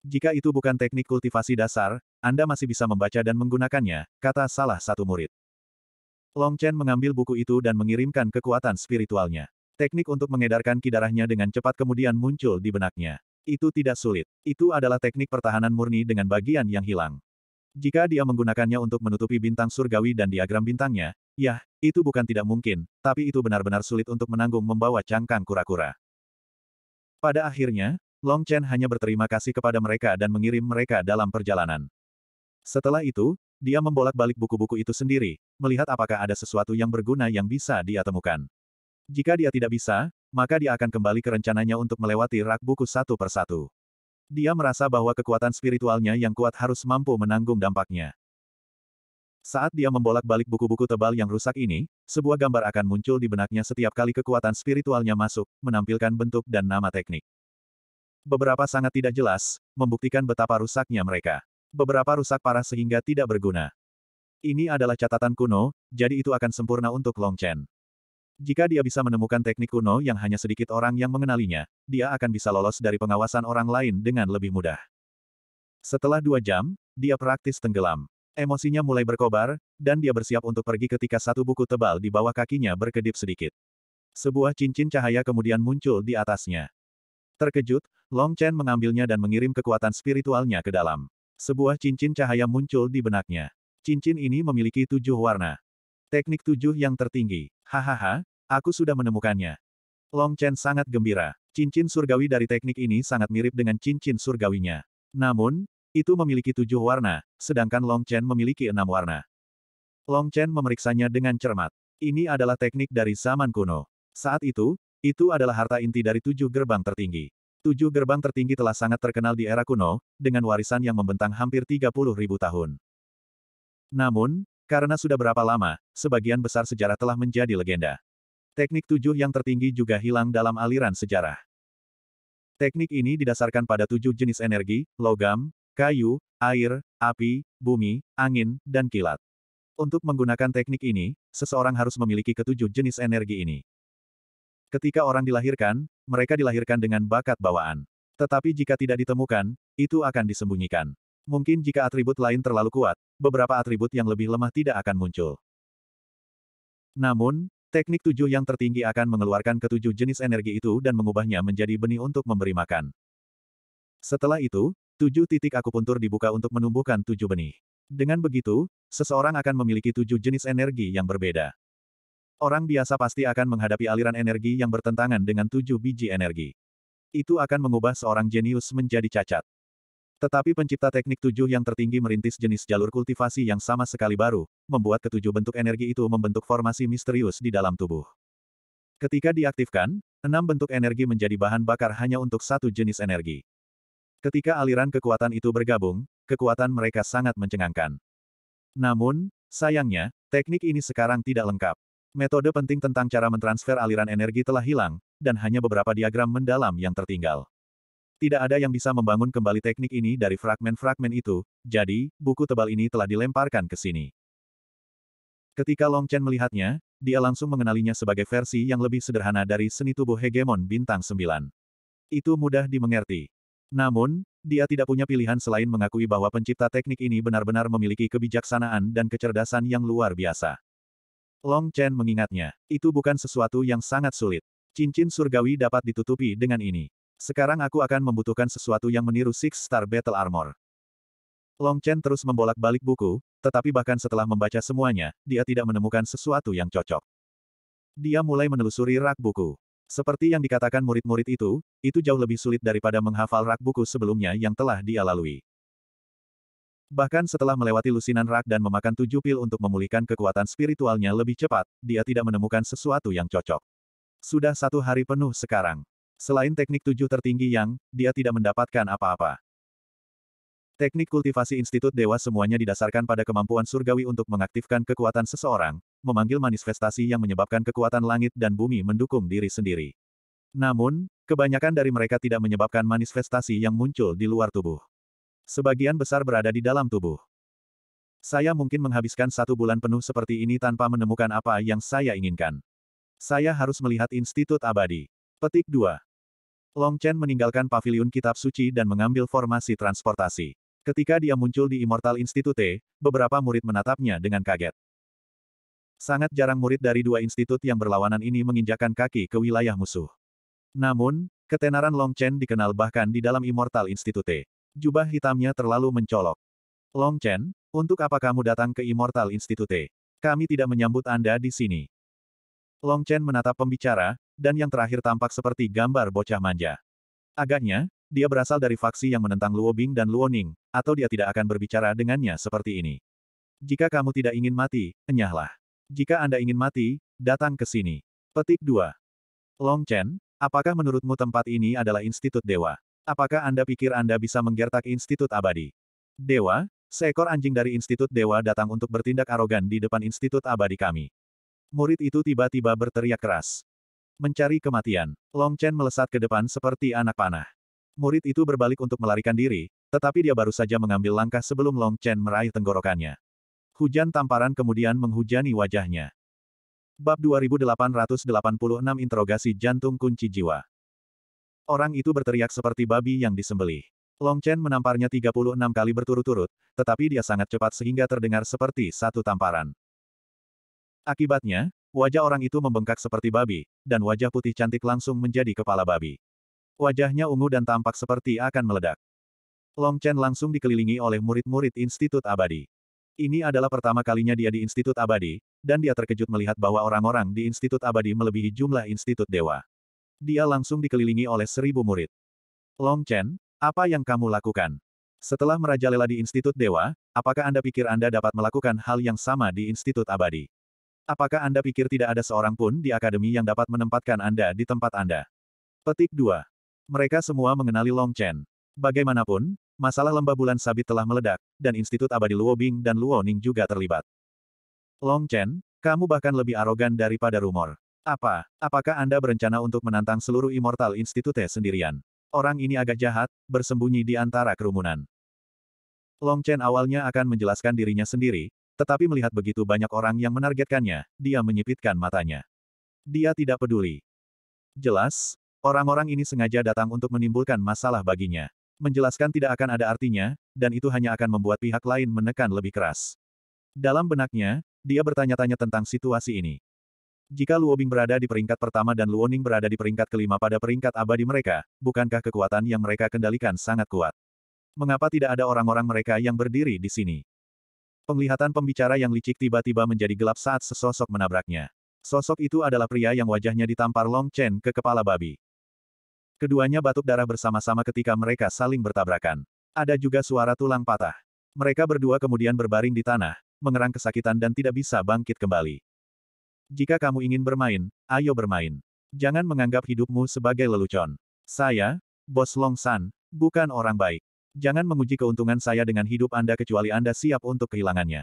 Jika itu bukan teknik kultivasi dasar, Anda masih bisa membaca dan menggunakannya, kata salah satu murid. Long Chen mengambil buku itu dan mengirimkan kekuatan spiritualnya. Teknik untuk mengedarkan ki darahnya dengan cepat kemudian muncul di benaknya. Itu tidak sulit. Itu adalah teknik pertahanan murni dengan bagian yang hilang. Jika dia menggunakannya untuk menutupi bintang surgawi dan diagram bintangnya, ya, itu bukan tidak mungkin, tapi itu benar-benar sulit untuk menanggung membawa cangkang kura-kura. Pada akhirnya, Long Chen hanya berterima kasih kepada mereka dan mengirim mereka dalam perjalanan. Setelah itu, dia membolak-balik buku-buku itu sendiri, melihat apakah ada sesuatu yang berguna yang bisa dia temukan. Jika dia tidak bisa, maka dia akan kembali ke rencananya untuk melewati rak buku satu persatu. Dia merasa bahwa kekuatan spiritualnya yang kuat harus mampu menanggung dampaknya. Saat dia membolak-balik buku-buku tebal yang rusak ini, sebuah gambar akan muncul di benaknya setiap kali kekuatan spiritualnya masuk, menampilkan bentuk dan nama teknik. Beberapa sangat tidak jelas, membuktikan betapa rusaknya mereka. Beberapa rusak parah sehingga tidak berguna. Ini adalah catatan kuno, jadi itu akan sempurna untuk Long Chen. Jika dia bisa menemukan teknik kuno yang hanya sedikit orang yang mengenalinya, dia akan bisa lolos dari pengawasan orang lain dengan lebih mudah. Setelah dua jam, dia praktis tenggelam. Emosinya mulai berkobar, dan dia bersiap untuk pergi ketika satu buku tebal di bawah kakinya berkedip sedikit. Sebuah cincin cahaya kemudian muncul di atasnya. Terkejut, Long Chen mengambilnya dan mengirim kekuatan spiritualnya ke dalam. Sebuah cincin cahaya muncul di benaknya. Cincin ini memiliki tujuh warna. Teknik tujuh yang tertinggi. Hahaha, aku sudah menemukannya. Long Chen sangat gembira. Cincin surgawi dari teknik ini sangat mirip dengan cincin surgawinya. Namun, itu memiliki tujuh warna, sedangkan Long Chen memiliki enam warna. Long Chen memeriksanya dengan cermat. Ini adalah teknik dari zaman kuno. Saat itu, itu adalah harta inti dari tujuh gerbang tertinggi. Tujuh gerbang tertinggi telah sangat terkenal di era kuno, dengan warisan yang membentang hampir 30 ribu tahun. Namun, karena sudah berapa lama, sebagian besar sejarah telah menjadi legenda. Teknik tujuh yang tertinggi juga hilang dalam aliran sejarah. Teknik ini didasarkan pada tujuh jenis energi, logam, kayu, air, api, bumi, angin, dan kilat. Untuk menggunakan teknik ini, seseorang harus memiliki ketujuh jenis energi ini. Ketika orang dilahirkan, mereka dilahirkan dengan bakat bawaan. Tetapi jika tidak ditemukan, itu akan disembunyikan. Mungkin jika atribut lain terlalu kuat, beberapa atribut yang lebih lemah tidak akan muncul. Namun, teknik tujuh yang tertinggi akan mengeluarkan ketujuh jenis energi itu dan mengubahnya menjadi benih untuk memberi makan. Setelah itu, tujuh titik akupuntur dibuka untuk menumbuhkan tujuh benih. Dengan begitu, seseorang akan memiliki tujuh jenis energi yang berbeda. Orang biasa pasti akan menghadapi aliran energi yang bertentangan dengan tujuh biji energi. Itu akan mengubah seorang jenius menjadi cacat. Tetapi pencipta teknik tujuh yang tertinggi merintis jenis jalur kultivasi yang sama sekali baru, membuat ketujuh bentuk energi itu membentuk formasi misterius di dalam tubuh. Ketika diaktifkan, enam bentuk energi menjadi bahan bakar hanya untuk satu jenis energi. Ketika aliran kekuatan itu bergabung, kekuatan mereka sangat mencengangkan. Namun, sayangnya, teknik ini sekarang tidak lengkap. Metode penting tentang cara mentransfer aliran energi telah hilang, dan hanya beberapa diagram mendalam yang tertinggal. Tidak ada yang bisa membangun kembali teknik ini dari fragmen-fragmen itu, jadi, buku tebal ini telah dilemparkan ke sini. Ketika Long Chen melihatnya, dia langsung mengenalinya sebagai versi yang lebih sederhana dari seni tubuh hegemon bintang sembilan. Itu mudah dimengerti. Namun, dia tidak punya pilihan selain mengakui bahwa pencipta teknik ini benar-benar memiliki kebijaksanaan dan kecerdasan yang luar biasa. Long Chen mengingatnya, itu bukan sesuatu yang sangat sulit. Cincin surgawi dapat ditutupi dengan ini. Sekarang aku akan membutuhkan sesuatu yang meniru Six Star Battle Armor. Long Chen terus membolak-balik buku, tetapi bahkan setelah membaca semuanya, dia tidak menemukan sesuatu yang cocok. Dia mulai menelusuri rak buku. Seperti yang dikatakan murid-murid itu, itu jauh lebih sulit daripada menghafal rak buku sebelumnya yang telah dia lalui. Bahkan setelah melewati lusinan rak dan memakan tujuh pil untuk memulihkan kekuatan spiritualnya lebih cepat, dia tidak menemukan sesuatu yang cocok. Sudah satu hari penuh sekarang. Selain teknik tujuh tertinggi yang, dia tidak mendapatkan apa-apa. Teknik kultivasi Institut Dewa semuanya didasarkan pada kemampuan surgawi untuk mengaktifkan kekuatan seseorang, memanggil manifestasi yang menyebabkan kekuatan langit dan bumi mendukung diri sendiri. Namun, kebanyakan dari mereka tidak menyebabkan manifestasi yang muncul di luar tubuh. Sebagian besar berada di dalam tubuh. Saya mungkin menghabiskan satu bulan penuh seperti ini tanpa menemukan apa yang saya inginkan. Saya harus melihat Institut Abadi. Petik 2. Long Chen meninggalkan pavilion kitab suci dan mengambil formasi transportasi. Ketika dia muncul di Immortal Institute, beberapa murid menatapnya dengan kaget. Sangat jarang murid dari dua institut yang berlawanan ini menginjakan kaki ke wilayah musuh. Namun, ketenaran Long Chen dikenal bahkan di dalam Immortal Institute. Jubah hitamnya terlalu mencolok. Long Chen, untuk apa kamu datang ke Immortal Institute? Kami tidak menyambut Anda di sini. Long Chen menatap pembicara, dan yang terakhir tampak seperti gambar bocah manja. Agaknya, dia berasal dari faksi yang menentang Luo Bing dan Luo Ning, atau dia tidak akan berbicara dengannya seperti ini. Jika kamu tidak ingin mati, enyahlah. Jika Anda ingin mati, datang ke sini. Petik 2. Long Chen, apakah menurutmu tempat ini adalah institut dewa? Apakah Anda pikir Anda bisa menggertak institut abadi? Dewa, seekor anjing dari institut dewa datang untuk bertindak arogan di depan institut abadi kami. Murid itu tiba-tiba berteriak keras. Mencari kematian, Long Chen melesat ke depan seperti anak panah. Murid itu berbalik untuk melarikan diri, tetapi dia baru saja mengambil langkah sebelum Long Chen meraih tenggorokannya. Hujan tamparan kemudian menghujani wajahnya. Bab 2886 Interogasi Jantung Kunci Jiwa Orang itu berteriak seperti babi yang disembelih. Long Chen menamparnya 36 kali berturut-turut, tetapi dia sangat cepat sehingga terdengar seperti satu tamparan. Akibatnya, Wajah orang itu membengkak seperti babi, dan wajah putih cantik langsung menjadi kepala babi. Wajahnya ungu dan tampak seperti akan meledak. Long Chen langsung dikelilingi oleh murid-murid Institut Abadi. Ini adalah pertama kalinya dia di Institut Abadi, dan dia terkejut melihat bahwa orang-orang di Institut Abadi melebihi jumlah Institut Dewa. Dia langsung dikelilingi oleh seribu murid. Long Chen, apa yang kamu lakukan? Setelah merajalela di Institut Dewa, apakah Anda pikir Anda dapat melakukan hal yang sama di Institut Abadi? Apakah Anda pikir tidak ada seorang pun di akademi yang dapat menempatkan Anda di tempat Anda? Petik 2. Mereka semua mengenali Long Chen. Bagaimanapun, masalah lembah bulan sabit telah meledak, dan Institut Abadi Luo Bing dan Luo Ning juga terlibat. Long Chen, kamu bahkan lebih arogan daripada rumor. Apa, apakah Anda berencana untuk menantang seluruh Immortal Institute sendirian? Orang ini agak jahat, bersembunyi di antara kerumunan. Long Chen awalnya akan menjelaskan dirinya sendiri, tetapi melihat begitu banyak orang yang menargetkannya, dia menyipitkan matanya. Dia tidak peduli. Jelas, orang-orang ini sengaja datang untuk menimbulkan masalah baginya. Menjelaskan tidak akan ada artinya, dan itu hanya akan membuat pihak lain menekan lebih keras. Dalam benaknya, dia bertanya-tanya tentang situasi ini. Jika Luobing berada di peringkat pertama dan Luoning berada di peringkat kelima pada peringkat abadi mereka, bukankah kekuatan yang mereka kendalikan sangat kuat? Mengapa tidak ada orang-orang mereka yang berdiri di sini? Penglihatan pembicara yang licik tiba-tiba menjadi gelap saat sesosok menabraknya. Sosok itu adalah pria yang wajahnya ditampar Long Chen ke kepala babi. Keduanya batuk darah bersama-sama ketika mereka saling bertabrakan. Ada juga suara tulang patah. Mereka berdua kemudian berbaring di tanah, mengerang kesakitan dan tidak bisa bangkit kembali. Jika kamu ingin bermain, ayo bermain. Jangan menganggap hidupmu sebagai lelucon. Saya, Bos Long San, bukan orang baik. Jangan menguji keuntungan saya dengan hidup Anda kecuali Anda siap untuk kehilangannya.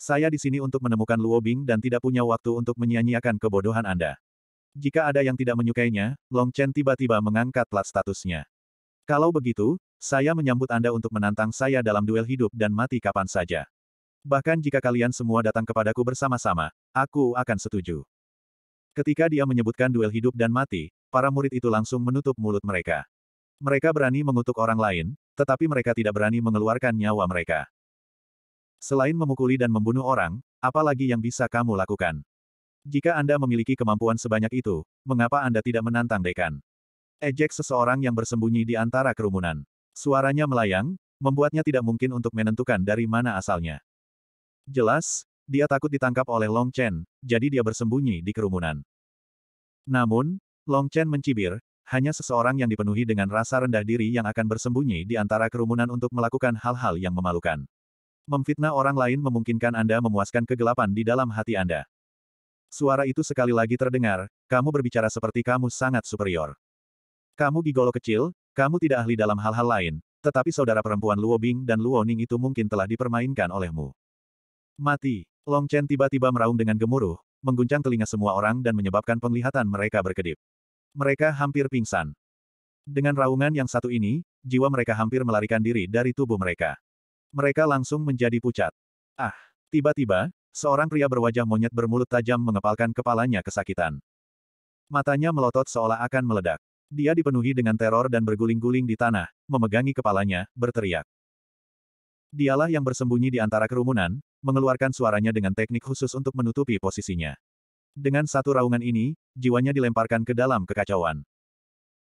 Saya di sini untuk menemukan Luo Bing dan tidak punya waktu untuk menyia-nyiakan kebodohan Anda. Jika ada yang tidak menyukainya, Long Chen tiba-tiba mengangkat plat statusnya. Kalau begitu, saya menyambut Anda untuk menantang saya dalam duel hidup dan mati kapan saja. Bahkan jika kalian semua datang kepadaku bersama-sama, aku akan setuju. Ketika dia menyebutkan duel hidup dan mati, para murid itu langsung menutup mulut mereka. Mereka berani mengutuk orang lain, tetapi mereka tidak berani mengeluarkan nyawa mereka. Selain memukuli dan membunuh orang, apalagi yang bisa kamu lakukan? Jika Anda memiliki kemampuan sebanyak itu, mengapa Anda tidak menantang dekan? Ejek seseorang yang bersembunyi di antara kerumunan. Suaranya melayang, membuatnya tidak mungkin untuk menentukan dari mana asalnya. Jelas, dia takut ditangkap oleh Long Chen, jadi dia bersembunyi di kerumunan. Namun, Long Chen mencibir, hanya seseorang yang dipenuhi dengan rasa rendah diri yang akan bersembunyi di antara kerumunan untuk melakukan hal-hal yang memalukan. Memfitnah orang lain memungkinkan Anda memuaskan kegelapan di dalam hati Anda. Suara itu sekali lagi terdengar, kamu berbicara seperti kamu sangat superior. Kamu gigolo kecil, kamu tidak ahli dalam hal-hal lain, tetapi saudara perempuan Luo Bing dan Luo Ning itu mungkin telah dipermainkan olehmu. Mati, Long Chen tiba-tiba meraung dengan gemuruh, mengguncang telinga semua orang dan menyebabkan penglihatan mereka berkedip. Mereka hampir pingsan. Dengan raungan yang satu ini, jiwa mereka hampir melarikan diri dari tubuh mereka. Mereka langsung menjadi pucat. Ah, tiba-tiba, seorang pria berwajah monyet bermulut tajam mengepalkan kepalanya kesakitan. Matanya melotot seolah akan meledak. Dia dipenuhi dengan teror dan berguling-guling di tanah, memegangi kepalanya, berteriak. Dialah yang bersembunyi di antara kerumunan, mengeluarkan suaranya dengan teknik khusus untuk menutupi posisinya. Dengan satu raungan ini, jiwanya dilemparkan ke dalam kekacauan.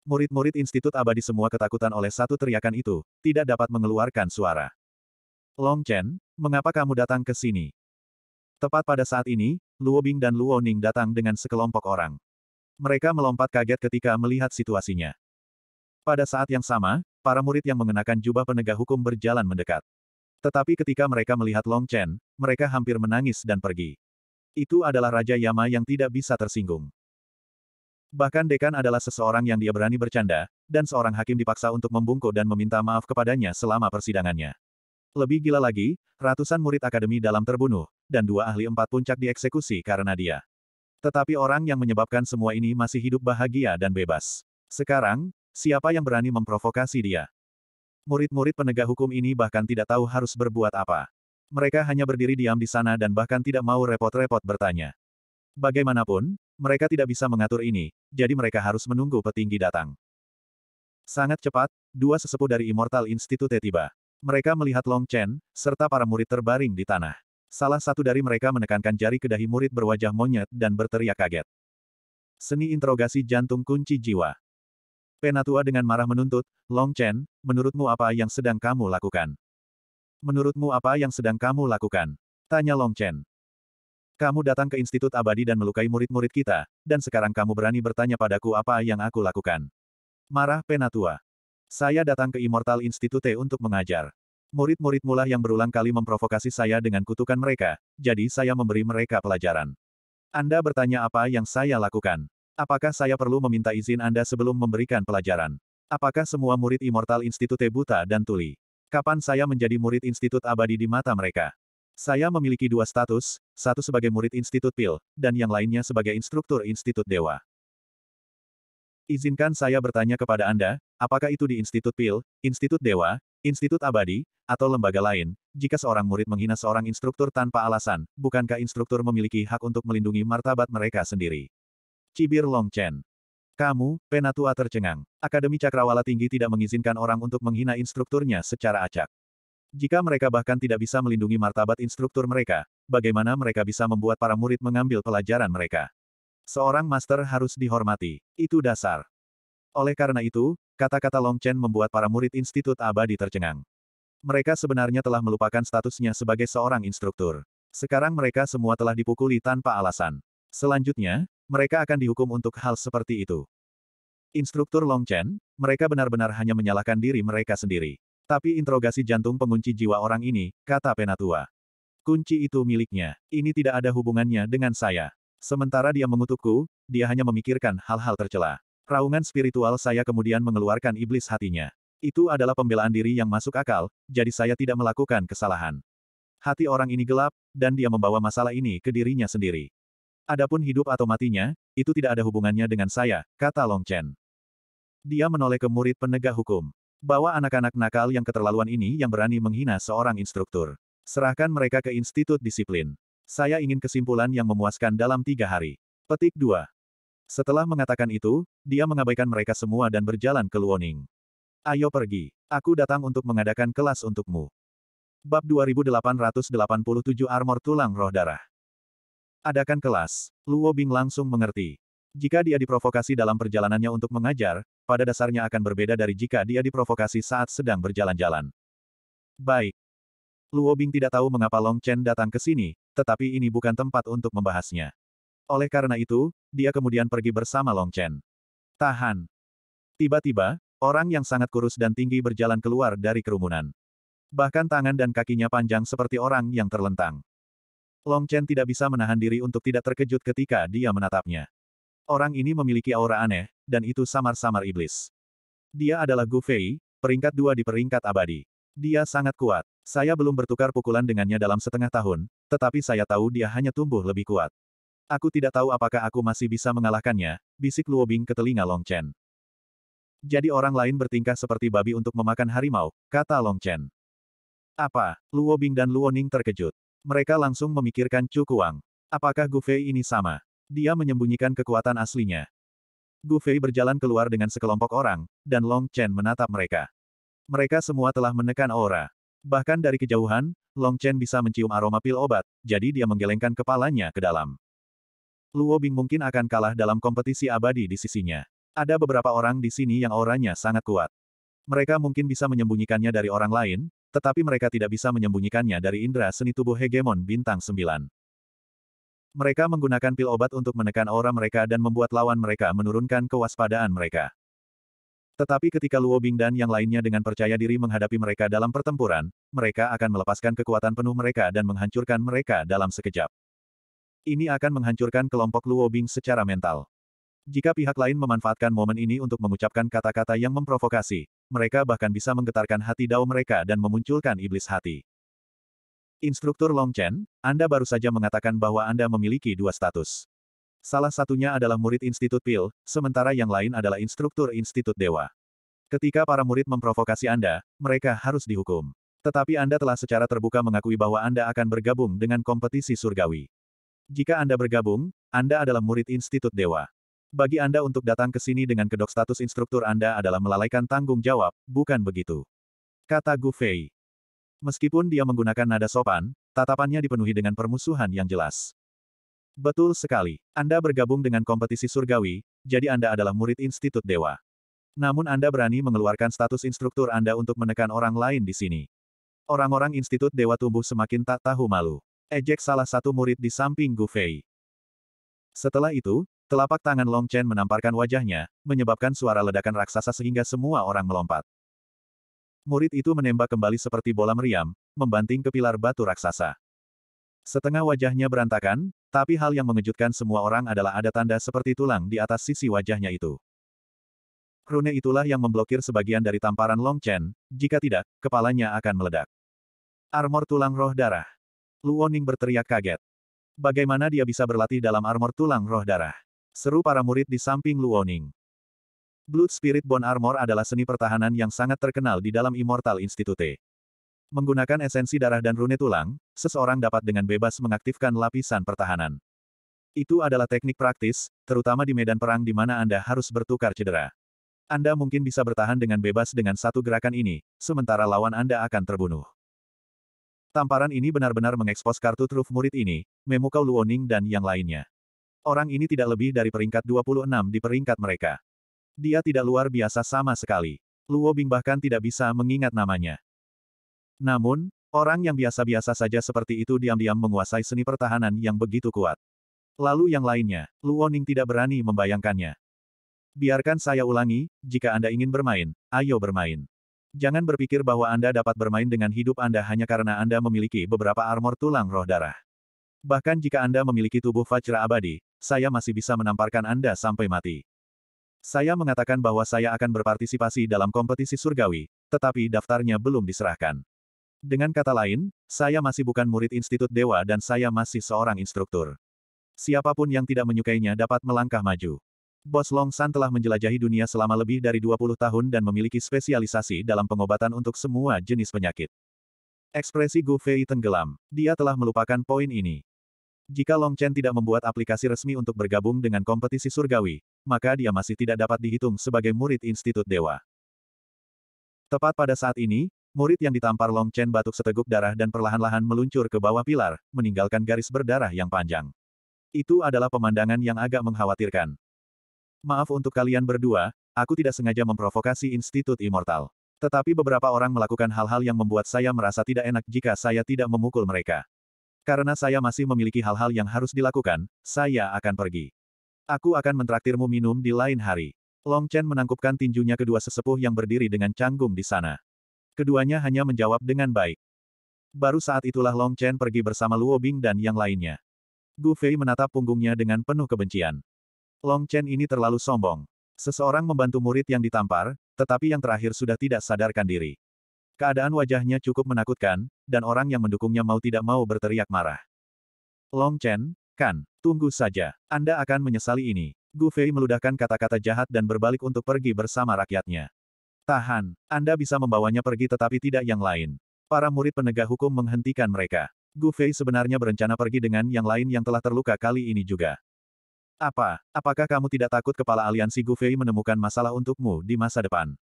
Murid-murid Institut Abadi semua ketakutan oleh satu teriakan itu, tidak dapat mengeluarkan suara. Long Chen, mengapa kamu datang ke sini? Tepat pada saat ini, Luo Bing dan Luo Ning datang dengan sekelompok orang. Mereka melompat kaget ketika melihat situasinya. Pada saat yang sama, para murid yang mengenakan jubah penegak hukum berjalan mendekat. Tetapi ketika mereka melihat Long Chen, mereka hampir menangis dan pergi. Itu adalah Raja Yama yang tidak bisa tersinggung. Bahkan dekan adalah seseorang yang dia berani bercanda, dan seorang hakim dipaksa untuk membungkuk dan meminta maaf kepadanya selama persidangannya. Lebih gila lagi, ratusan murid akademi dalam terbunuh, dan dua ahli empat puncak dieksekusi karena dia. Tetapi orang yang menyebabkan semua ini masih hidup bahagia dan bebas. Sekarang, siapa yang berani memprovokasi dia? Murid-murid penegak hukum ini bahkan tidak tahu harus berbuat apa mereka hanya berdiri diam di sana dan bahkan tidak mau repot-repot bertanya. Bagaimanapun, mereka tidak bisa mengatur ini, jadi mereka harus menunggu petinggi datang. Sangat cepat, dua sesepuh dari Immortal Institute tiba. Mereka melihat Long Chen, serta para murid terbaring di tanah. Salah satu dari mereka menekankan jari ke dahi murid berwajah monyet dan berteriak kaget. Seni interogasi jantung kunci jiwa. Penatua dengan marah menuntut, Long Chen, menurutmu apa yang sedang kamu lakukan? Menurutmu apa yang sedang kamu lakukan? Tanya Long Chen. Kamu datang ke Institut Abadi dan melukai murid-murid kita, dan sekarang kamu berani bertanya padaku apa yang aku lakukan. Marah Penatua. Saya datang ke Immortal Institute untuk mengajar. murid murid mula yang berulang kali memprovokasi saya dengan kutukan mereka, jadi saya memberi mereka pelajaran. Anda bertanya apa yang saya lakukan. Apakah saya perlu meminta izin Anda sebelum memberikan pelajaran? Apakah semua murid Immortal Institute buta dan tuli? Kapan saya menjadi murid Institut Abadi di mata mereka? Saya memiliki dua status, satu sebagai murid Institut Pil, dan yang lainnya sebagai instruktur Institut Dewa. Izinkan saya bertanya kepada Anda, apakah itu di Institut Pil, Institut Dewa, Institut Abadi, atau lembaga lain, jika seorang murid menghina seorang instruktur tanpa alasan, bukankah instruktur memiliki hak untuk melindungi martabat mereka sendiri? Cibir Long Chen kamu, Penatua tercengang. Akademi Cakrawala Tinggi tidak mengizinkan orang untuk menghina instrukturnya secara acak. Jika mereka bahkan tidak bisa melindungi martabat instruktur mereka, bagaimana mereka bisa membuat para murid mengambil pelajaran mereka? Seorang master harus dihormati. Itu dasar. Oleh karena itu, kata-kata Long Chen membuat para murid Institut Abadi tercengang. Mereka sebenarnya telah melupakan statusnya sebagai seorang instruktur. Sekarang mereka semua telah dipukuli tanpa alasan. Selanjutnya, mereka akan dihukum untuk hal seperti itu. Instruktur Long Chen, mereka benar-benar hanya menyalahkan diri mereka sendiri. Tapi interogasi jantung pengunci jiwa orang ini, kata Penatua. Kunci itu miliknya. Ini tidak ada hubungannya dengan saya. Sementara dia mengutukku, dia hanya memikirkan hal-hal tercela. Raungan spiritual saya kemudian mengeluarkan iblis hatinya. Itu adalah pembelaan diri yang masuk akal, jadi saya tidak melakukan kesalahan. Hati orang ini gelap, dan dia membawa masalah ini ke dirinya sendiri. Adapun hidup atau matinya, itu tidak ada hubungannya dengan saya, kata Long Chen. Dia menoleh ke murid penegak hukum. Bawa anak-anak nakal yang keterlaluan ini yang berani menghina seorang instruktur. Serahkan mereka ke Institut Disiplin. Saya ingin kesimpulan yang memuaskan dalam tiga hari. Petik 2. Setelah mengatakan itu, dia mengabaikan mereka semua dan berjalan ke Luoning. Ayo pergi. Aku datang untuk mengadakan kelas untukmu. Bab 2887 Armor Tulang Roh Darah Adakan kelas. Luo Bing langsung mengerti. Jika dia diprovokasi dalam perjalanannya untuk mengajar, pada dasarnya akan berbeda dari jika dia diprovokasi saat sedang berjalan-jalan. Baik. Luo Bing tidak tahu mengapa Long Chen datang ke sini, tetapi ini bukan tempat untuk membahasnya. Oleh karena itu, dia kemudian pergi bersama Long Chen. Tahan. Tiba-tiba, orang yang sangat kurus dan tinggi berjalan keluar dari kerumunan. Bahkan tangan dan kakinya panjang seperti orang yang terlentang. Long Chen tidak bisa menahan diri untuk tidak terkejut ketika dia menatapnya. Orang ini memiliki aura aneh, dan itu samar-samar iblis. Dia adalah Gu Fei, peringkat dua di peringkat abadi. Dia sangat kuat. Saya belum bertukar pukulan dengannya dalam setengah tahun, tetapi saya tahu dia hanya tumbuh lebih kuat. Aku tidak tahu apakah aku masih bisa mengalahkannya, bisik Luo Bing ke telinga Long Chen. Jadi orang lain bertingkah seperti babi untuk memakan harimau, kata Long Chen. Apa? Luo Bing dan Luo Ning terkejut. Mereka langsung memikirkan Chu Kuang. Apakah Gu Fei ini sama? Dia menyembunyikan kekuatan aslinya. Gu Fei berjalan keluar dengan sekelompok orang, dan Long Chen menatap mereka. Mereka semua telah menekan aura. Bahkan dari kejauhan, Long Chen bisa mencium aroma pil obat, jadi dia menggelengkan kepalanya ke dalam. Luo Bing mungkin akan kalah dalam kompetisi abadi di sisinya. Ada beberapa orang di sini yang auranya sangat kuat. Mereka mungkin bisa menyembunyikannya dari orang lain, tetapi mereka tidak bisa menyembunyikannya dari indera seni tubuh hegemon bintang sembilan. Mereka menggunakan pil obat untuk menekan aura mereka dan membuat lawan mereka menurunkan kewaspadaan mereka. Tetapi ketika Luo Bing dan yang lainnya dengan percaya diri menghadapi mereka dalam pertempuran, mereka akan melepaskan kekuatan penuh mereka dan menghancurkan mereka dalam sekejap. Ini akan menghancurkan kelompok Luo Bing secara mental. Jika pihak lain memanfaatkan momen ini untuk mengucapkan kata-kata yang memprovokasi, mereka bahkan bisa menggetarkan hati dao mereka dan memunculkan iblis hati. Instruktur Long Chen, Anda baru saja mengatakan bahwa Anda memiliki dua status. Salah satunya adalah murid Institut Pil, sementara yang lain adalah instruktur Institut Dewa. Ketika para murid memprovokasi Anda, mereka harus dihukum. Tetapi Anda telah secara terbuka mengakui bahwa Anda akan bergabung dengan kompetisi surgawi. Jika Anda bergabung, Anda adalah murid Institut Dewa. Bagi Anda untuk datang ke sini dengan kedok status instruktur Anda adalah melalaikan tanggung jawab, bukan begitu? Kata Gu Fei. Meskipun dia menggunakan nada sopan, tatapannya dipenuhi dengan permusuhan yang jelas. Betul sekali. Anda bergabung dengan kompetisi surgawi, jadi Anda adalah murid Institut Dewa. Namun Anda berani mengeluarkan status instruktur Anda untuk menekan orang lain di sini. Orang-orang Institut Dewa tumbuh semakin tak tahu malu. Ejek salah satu murid di samping Gu Fei. Setelah itu, Telapak tangan Long Chen menamparkan wajahnya, menyebabkan suara ledakan raksasa sehingga semua orang melompat. Murid itu menembak kembali seperti bola meriam, membanting ke pilar batu raksasa. Setengah wajahnya berantakan, tapi hal yang mengejutkan semua orang adalah ada tanda seperti tulang di atas sisi wajahnya itu. Rune itulah yang memblokir sebagian dari tamparan Long Chen, jika tidak, kepalanya akan meledak. Armor tulang roh darah. Luoning berteriak kaget. Bagaimana dia bisa berlatih dalam armor tulang roh darah? Seru para murid di samping Luoning. Blood Spirit Bone Armor adalah seni pertahanan yang sangat terkenal di dalam Immortal Institute. Menggunakan esensi darah dan rune tulang, seseorang dapat dengan bebas mengaktifkan lapisan pertahanan. Itu adalah teknik praktis, terutama di medan perang di mana Anda harus bertukar cedera. Anda mungkin bisa bertahan dengan bebas dengan satu gerakan ini, sementara lawan Anda akan terbunuh. Tamparan ini benar-benar mengekspos kartu truf murid ini, Memukau Luoning dan yang lainnya. Orang ini tidak lebih dari peringkat 26 di peringkat mereka. Dia tidak luar biasa sama sekali. Luo Bing bahkan tidak bisa mengingat namanya. Namun, orang yang biasa-biasa saja seperti itu diam-diam menguasai seni pertahanan yang begitu kuat. Lalu yang lainnya, Luo Ning tidak berani membayangkannya. Biarkan saya ulangi, jika Anda ingin bermain, ayo bermain. Jangan berpikir bahwa Anda dapat bermain dengan hidup Anda hanya karena Anda memiliki beberapa armor tulang roh darah. Bahkan jika Anda memiliki tubuh Vajra abadi, saya masih bisa menamparkan Anda sampai mati. Saya mengatakan bahwa saya akan berpartisipasi dalam kompetisi surgawi, tetapi daftarnya belum diserahkan. Dengan kata lain, saya masih bukan murid Institut Dewa dan saya masih seorang instruktur. Siapapun yang tidak menyukainya dapat melangkah maju. Bos Long San telah menjelajahi dunia selama lebih dari 20 tahun dan memiliki spesialisasi dalam pengobatan untuk semua jenis penyakit. Ekspresi Gu Fei tenggelam. Dia telah melupakan poin ini. Jika Long Chen tidak membuat aplikasi resmi untuk bergabung dengan kompetisi surgawi, maka dia masih tidak dapat dihitung sebagai murid Institut Dewa. Tepat pada saat ini, murid yang ditampar Long Chen batuk seteguk darah dan perlahan-lahan meluncur ke bawah pilar, meninggalkan garis berdarah yang panjang. Itu adalah pemandangan yang agak mengkhawatirkan. Maaf untuk kalian berdua, aku tidak sengaja memprovokasi Institut Immortal. Tetapi beberapa orang melakukan hal-hal yang membuat saya merasa tidak enak jika saya tidak memukul mereka. Karena saya masih memiliki hal-hal yang harus dilakukan, saya akan pergi. Aku akan mentraktirmu minum di lain hari. Long Chen menangkupkan tinjunya kedua sesepuh yang berdiri dengan canggung di sana. Keduanya hanya menjawab dengan baik. Baru saat itulah Long Chen pergi bersama Luo Bing dan yang lainnya. Gu Fei menatap punggungnya dengan penuh kebencian. Long Chen ini terlalu sombong. Seseorang membantu murid yang ditampar, tetapi yang terakhir sudah tidak sadarkan diri. Keadaan wajahnya cukup menakutkan, dan orang yang mendukungnya mau tidak mau berteriak marah. Long Chen, kan, tunggu saja. Anda akan menyesali ini. Gu Fei meludahkan kata-kata jahat dan berbalik untuk pergi bersama rakyatnya. Tahan, Anda bisa membawanya pergi tetapi tidak yang lain. Para murid penegak hukum menghentikan mereka. Gu Fei sebenarnya berencana pergi dengan yang lain yang telah terluka kali ini juga. Apa, apakah kamu tidak takut kepala aliansi Gu Fei menemukan masalah untukmu di masa depan?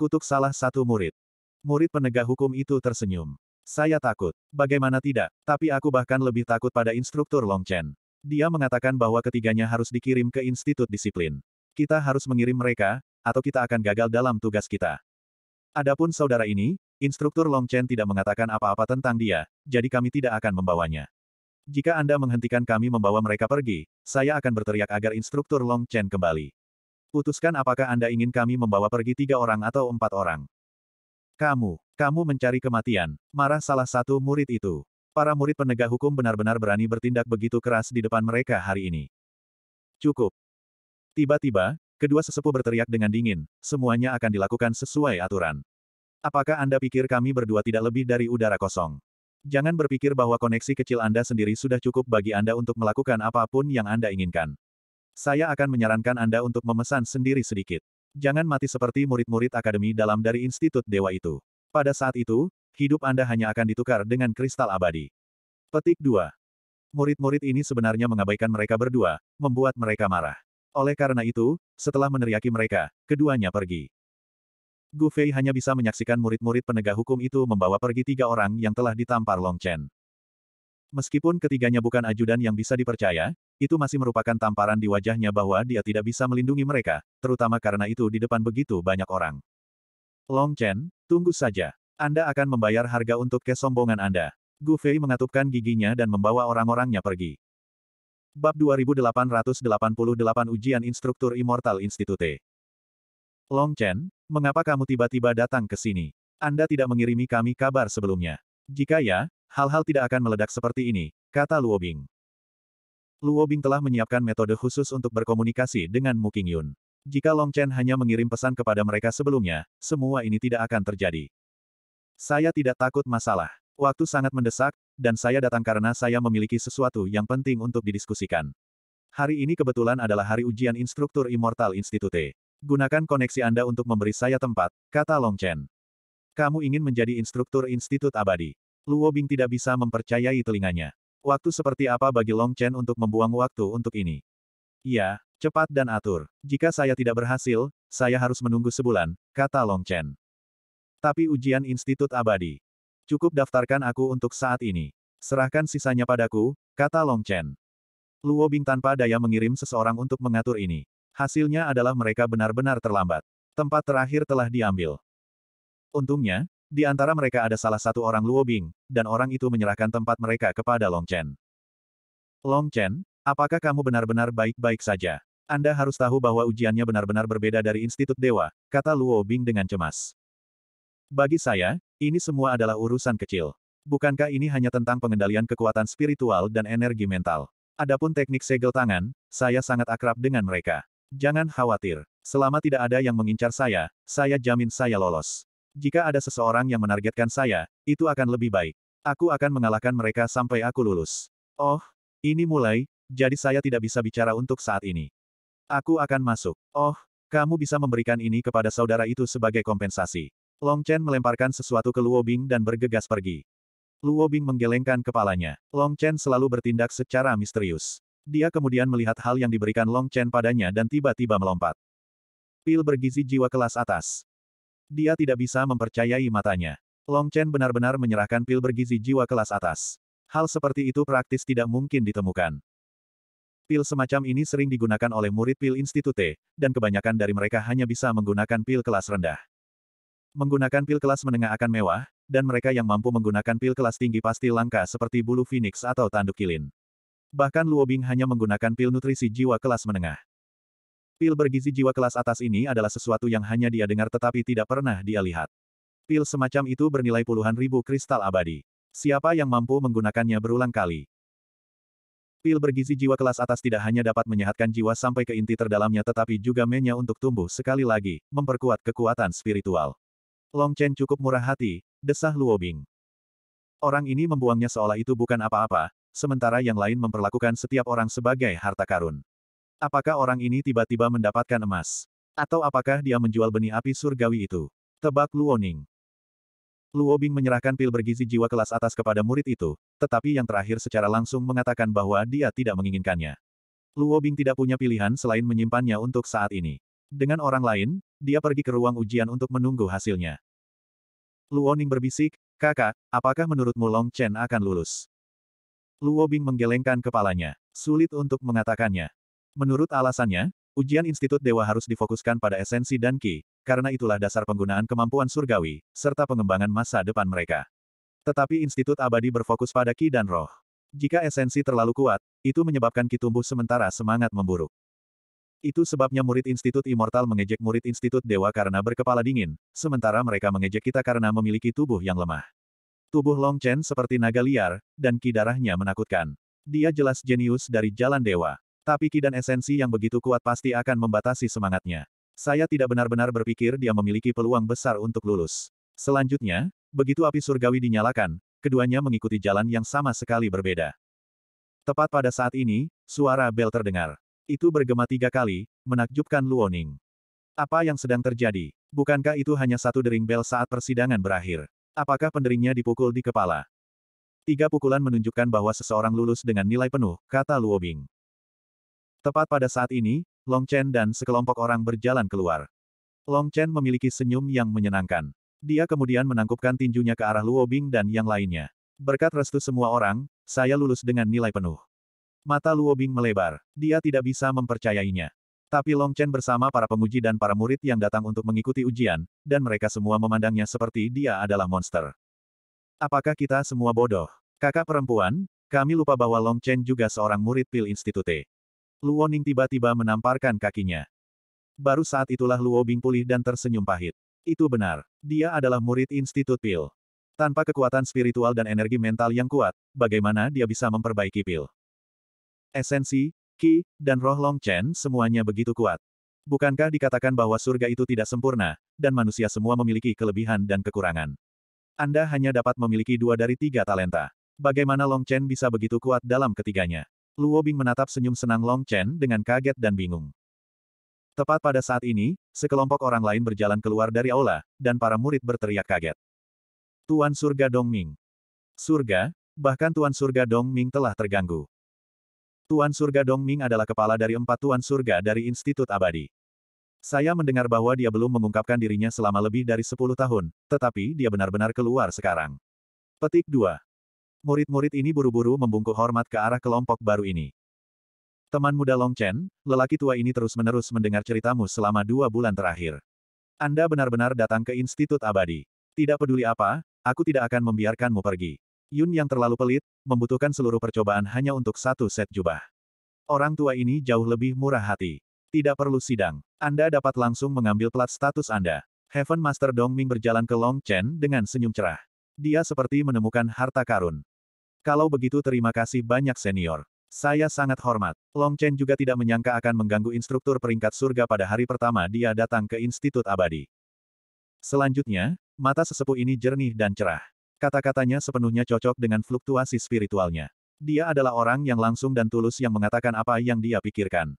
Kutuk salah satu murid. Murid penegak hukum itu tersenyum. Saya takut. Bagaimana tidak, tapi aku bahkan lebih takut pada instruktur Long Chen. Dia mengatakan bahwa ketiganya harus dikirim ke institut disiplin. Kita harus mengirim mereka, atau kita akan gagal dalam tugas kita. Adapun saudara ini, instruktur Long Chen tidak mengatakan apa-apa tentang dia, jadi kami tidak akan membawanya. Jika Anda menghentikan kami membawa mereka pergi, saya akan berteriak agar instruktur Long Chen kembali. Putuskan apakah Anda ingin kami membawa pergi tiga orang atau empat orang. Kamu, kamu mencari kematian, marah salah satu murid itu. Para murid penegak hukum benar-benar berani bertindak begitu keras di depan mereka hari ini. Cukup. Tiba-tiba, kedua sesepuh berteriak dengan dingin, semuanya akan dilakukan sesuai aturan. Apakah Anda pikir kami berdua tidak lebih dari udara kosong? Jangan berpikir bahwa koneksi kecil Anda sendiri sudah cukup bagi Anda untuk melakukan apapun yang Anda inginkan. Saya akan menyarankan Anda untuk memesan sendiri sedikit. Jangan mati seperti murid-murid akademi dalam dari Institut Dewa itu. Pada saat itu, hidup Anda hanya akan ditukar dengan kristal abadi. Petik 2. Murid-murid ini sebenarnya mengabaikan mereka berdua, membuat mereka marah. Oleh karena itu, setelah meneriaki mereka, keduanya pergi. Gu Fei hanya bisa menyaksikan murid-murid penegak hukum itu membawa pergi tiga orang yang telah ditampar Long Chen. Meskipun ketiganya bukan ajudan yang bisa dipercaya, itu masih merupakan tamparan di wajahnya bahwa dia tidak bisa melindungi mereka, terutama karena itu di depan begitu banyak orang. Long Chen, tunggu saja. Anda akan membayar harga untuk kesombongan Anda. Gu Fei mengatupkan giginya dan membawa orang-orangnya pergi. Bab 2888 Ujian Instruktur Immortal Institute Long Chen, mengapa kamu tiba-tiba datang ke sini? Anda tidak mengirimi kami kabar sebelumnya. Jika ya, hal-hal tidak akan meledak seperti ini, kata Luo Bing. Luo Bing telah menyiapkan metode khusus untuk berkomunikasi dengan Mu Qingyun. Jika Long Chen hanya mengirim pesan kepada mereka sebelumnya, semua ini tidak akan terjadi. Saya tidak takut masalah. Waktu sangat mendesak, dan saya datang karena saya memiliki sesuatu yang penting untuk didiskusikan. Hari ini kebetulan adalah hari ujian instruktur Immortal Institute. Gunakan koneksi Anda untuk memberi saya tempat, kata Long Chen. Kamu ingin menjadi instruktur Institut Abadi. Luo Bing tidak bisa mempercayai telinganya. Waktu seperti apa bagi Long Chen untuk membuang waktu untuk ini? Ya, cepat dan atur. Jika saya tidak berhasil, saya harus menunggu sebulan, kata Long Chen. Tapi ujian Institut Abadi. Cukup daftarkan aku untuk saat ini. Serahkan sisanya padaku, kata Long Chen. Luo Bing tanpa daya mengirim seseorang untuk mengatur ini. Hasilnya adalah mereka benar-benar terlambat. Tempat terakhir telah diambil. Untungnya, di antara mereka ada salah satu orang Luo Bing, dan orang itu menyerahkan tempat mereka kepada Long Chen. Long Chen, apakah kamu benar-benar baik-baik saja? Anda harus tahu bahwa ujiannya benar-benar berbeda dari Institut Dewa, kata Luo Bing dengan cemas. Bagi saya, ini semua adalah urusan kecil. Bukankah ini hanya tentang pengendalian kekuatan spiritual dan energi mental? Adapun teknik segel tangan, saya sangat akrab dengan mereka. Jangan khawatir. Selama tidak ada yang mengincar saya, saya jamin saya lolos. Jika ada seseorang yang menargetkan saya, itu akan lebih baik. Aku akan mengalahkan mereka sampai aku lulus. Oh, ini mulai, jadi saya tidak bisa bicara untuk saat ini. Aku akan masuk. Oh, kamu bisa memberikan ini kepada saudara itu sebagai kompensasi. Long Chen melemparkan sesuatu ke Luo Bing dan bergegas pergi. Luo Bing menggelengkan kepalanya. Long Chen selalu bertindak secara misterius. Dia kemudian melihat hal yang diberikan Long Chen padanya dan tiba-tiba melompat. Pil bergizi jiwa kelas atas. Dia tidak bisa mempercayai matanya. Long Chen benar-benar menyerahkan pil bergizi jiwa kelas atas. Hal seperti itu praktis tidak mungkin ditemukan. Pil semacam ini sering digunakan oleh murid pil institute, dan kebanyakan dari mereka hanya bisa menggunakan pil kelas rendah. Menggunakan pil kelas menengah akan mewah, dan mereka yang mampu menggunakan pil kelas tinggi pasti langka seperti bulu phoenix atau tanduk kilin. Bahkan Luo Bing hanya menggunakan pil nutrisi jiwa kelas menengah. Pil bergizi jiwa kelas atas ini adalah sesuatu yang hanya dia dengar tetapi tidak pernah dia lihat. Pil semacam itu bernilai puluhan ribu kristal abadi. Siapa yang mampu menggunakannya berulang kali? Pil bergizi jiwa kelas atas tidak hanya dapat menyehatkan jiwa sampai ke inti terdalamnya tetapi juga menya untuk tumbuh sekali lagi, memperkuat kekuatan spiritual. Long Chen cukup murah hati, desah Luo Bing. Orang ini membuangnya seolah itu bukan apa-apa, sementara yang lain memperlakukan setiap orang sebagai harta karun. Apakah orang ini tiba-tiba mendapatkan emas? Atau apakah dia menjual benih api surgawi itu? Tebak Luoning. Luobing menyerahkan pil bergizi jiwa kelas atas kepada murid itu, tetapi yang terakhir secara langsung mengatakan bahwa dia tidak menginginkannya. Luobing tidak punya pilihan selain menyimpannya untuk saat ini. Dengan orang lain, dia pergi ke ruang ujian untuk menunggu hasilnya. Luoning berbisik, kakak, apakah menurutmu Long Chen akan lulus? Luobing menggelengkan kepalanya. Sulit untuk mengatakannya. Menurut alasannya, ujian Institut Dewa harus difokuskan pada esensi dan ki, karena itulah dasar penggunaan kemampuan surgawi, serta pengembangan masa depan mereka. Tetapi Institut Abadi berfokus pada ki dan roh. Jika esensi terlalu kuat, itu menyebabkan ki tumbuh sementara semangat memburuk. Itu sebabnya murid Institut Immortal mengejek murid Institut Dewa karena berkepala dingin, sementara mereka mengejek kita karena memiliki tubuh yang lemah. Tubuh Long Chen seperti naga liar, dan ki darahnya menakutkan. Dia jelas jenius dari jalan dewa. Tapi ki dan esensi yang begitu kuat pasti akan membatasi semangatnya. Saya tidak benar-benar berpikir dia memiliki peluang besar untuk lulus. Selanjutnya, begitu api surgawi dinyalakan, keduanya mengikuti jalan yang sama sekali berbeda. Tepat pada saat ini, suara bel terdengar. Itu bergema tiga kali, menakjubkan Luoning. Apa yang sedang terjadi? Bukankah itu hanya satu dering bel saat persidangan berakhir? Apakah penderingnya dipukul di kepala? Tiga pukulan menunjukkan bahwa seseorang lulus dengan nilai penuh, kata Luobing. Tepat pada saat ini, Long Chen dan sekelompok orang berjalan keluar. Long Chen memiliki senyum yang menyenangkan. Dia kemudian menangkupkan tinjunya ke arah Luo Bing dan yang lainnya. Berkat restu semua orang, saya lulus dengan nilai penuh. Mata Luo Bing melebar. Dia tidak bisa mempercayainya. Tapi Long Chen bersama para penguji dan para murid yang datang untuk mengikuti ujian, dan mereka semua memandangnya seperti dia adalah monster. Apakah kita semua bodoh? Kakak perempuan, kami lupa bahwa Long Chen juga seorang murid Pil Institute. Luoning tiba-tiba menamparkan kakinya. Baru saat itulah Luo Bing pulih dan tersenyum pahit. Itu benar. Dia adalah murid Institut Pil. Tanpa kekuatan spiritual dan energi mental yang kuat, bagaimana dia bisa memperbaiki Pil? Esensi, Ki, dan roh Long Chen semuanya begitu kuat. Bukankah dikatakan bahwa surga itu tidak sempurna, dan manusia semua memiliki kelebihan dan kekurangan? Anda hanya dapat memiliki dua dari tiga talenta. Bagaimana Long Chen bisa begitu kuat dalam ketiganya? Luo Bing menatap senyum senang Long Chen dengan kaget dan bingung. Tepat pada saat ini, sekelompok orang lain berjalan keluar dari aula, dan para murid berteriak kaget. Tuan Surga Dong Ming. Surga, bahkan Tuan Surga Dong Ming telah terganggu. Tuan Surga Dong Ming adalah kepala dari empat Tuan Surga dari Institut Abadi. Saya mendengar bahwa dia belum mengungkapkan dirinya selama lebih dari sepuluh tahun, tetapi dia benar-benar keluar sekarang. Petik 2. Murid-murid ini buru-buru membungkuk hormat ke arah kelompok baru ini. Teman muda Long Chen, lelaki tua ini terus-menerus mendengar ceritamu selama dua bulan terakhir. Anda benar-benar datang ke Institut Abadi. Tidak peduli apa, aku tidak akan membiarkanmu pergi. Yun yang terlalu pelit, membutuhkan seluruh percobaan hanya untuk satu set jubah. Orang tua ini jauh lebih murah hati. Tidak perlu sidang. Anda dapat langsung mengambil plat status Anda. Heaven Master Dong Ming berjalan ke Long Chen dengan senyum cerah. Dia seperti menemukan harta karun. Kalau begitu terima kasih banyak senior. Saya sangat hormat. Long Chen juga tidak menyangka akan mengganggu instruktur peringkat surga pada hari pertama dia datang ke Institut Abadi. Selanjutnya, mata sesepuh ini jernih dan cerah. Kata-katanya sepenuhnya cocok dengan fluktuasi spiritualnya. Dia adalah orang yang langsung dan tulus yang mengatakan apa yang dia pikirkan.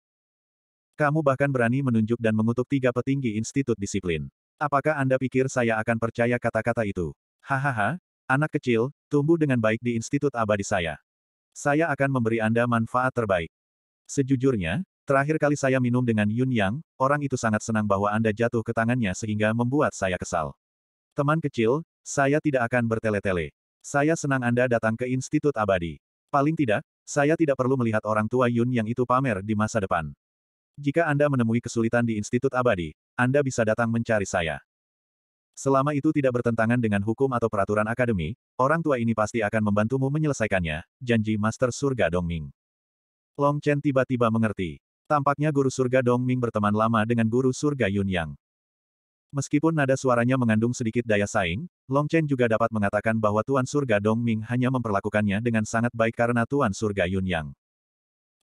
Kamu bahkan berani menunjuk dan mengutuk tiga petinggi Institut Disiplin. Apakah Anda pikir saya akan percaya kata-kata itu? Hahaha, Anak kecil, tumbuh dengan baik di Institut Abadi saya. Saya akan memberi Anda manfaat terbaik. Sejujurnya, terakhir kali saya minum dengan Yun Yang, orang itu sangat senang bahwa Anda jatuh ke tangannya sehingga membuat saya kesal. Teman kecil, saya tidak akan bertele-tele. Saya senang Anda datang ke Institut Abadi. Paling tidak, saya tidak perlu melihat orang tua Yun Yang itu pamer di masa depan. Jika Anda menemui kesulitan di Institut Abadi, Anda bisa datang mencari saya. Selama itu tidak bertentangan dengan hukum atau peraturan akademi, orang tua ini pasti akan membantumu menyelesaikannya, janji Master Surga Dongming. Long Chen tiba-tiba mengerti. Tampaknya guru surga Dongming berteman lama dengan guru surga Yun Yang. Meskipun nada suaranya mengandung sedikit daya saing, Long Chen juga dapat mengatakan bahwa Tuan Surga Dongming hanya memperlakukannya dengan sangat baik karena Tuan Surga Yun Yang.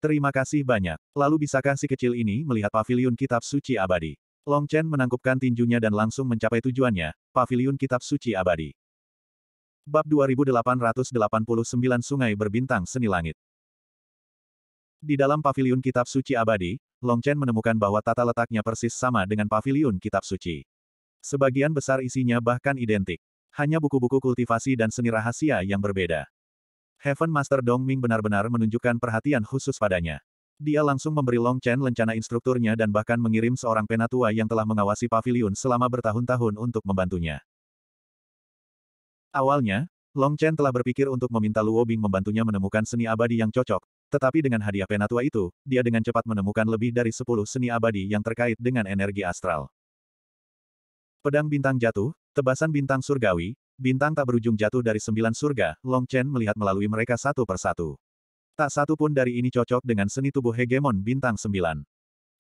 Terima kasih banyak. Lalu bisakah si kecil ini melihat pavilion kitab suci abadi? Long Chen menangkupkan tinjunya dan langsung mencapai tujuannya, Paviliun Kitab Suci Abadi. Bab 2889 Sungai Berbintang Seni Langit Di dalam Paviliun Kitab Suci Abadi, Long Chen menemukan bahwa tata letaknya persis sama dengan Paviliun Kitab Suci. Sebagian besar isinya bahkan identik. Hanya buku-buku kultivasi dan seni rahasia yang berbeda. Heaven Master Dong Ming benar-benar menunjukkan perhatian khusus padanya. Dia langsung memberi Long Chen lencana instrukturnya dan bahkan mengirim seorang penatua yang telah mengawasi pavilion selama bertahun-tahun untuk membantunya. Awalnya, Long Chen telah berpikir untuk meminta Luo Bing membantunya menemukan seni abadi yang cocok, tetapi dengan hadiah penatua itu, dia dengan cepat menemukan lebih dari 10 seni abadi yang terkait dengan energi astral. Pedang bintang jatuh, tebasan bintang surgawi, bintang tak berujung jatuh dari sembilan surga, Long Chen melihat melalui mereka satu persatu. Tak satu pun dari ini cocok dengan seni tubuh hegemon bintang sembilan.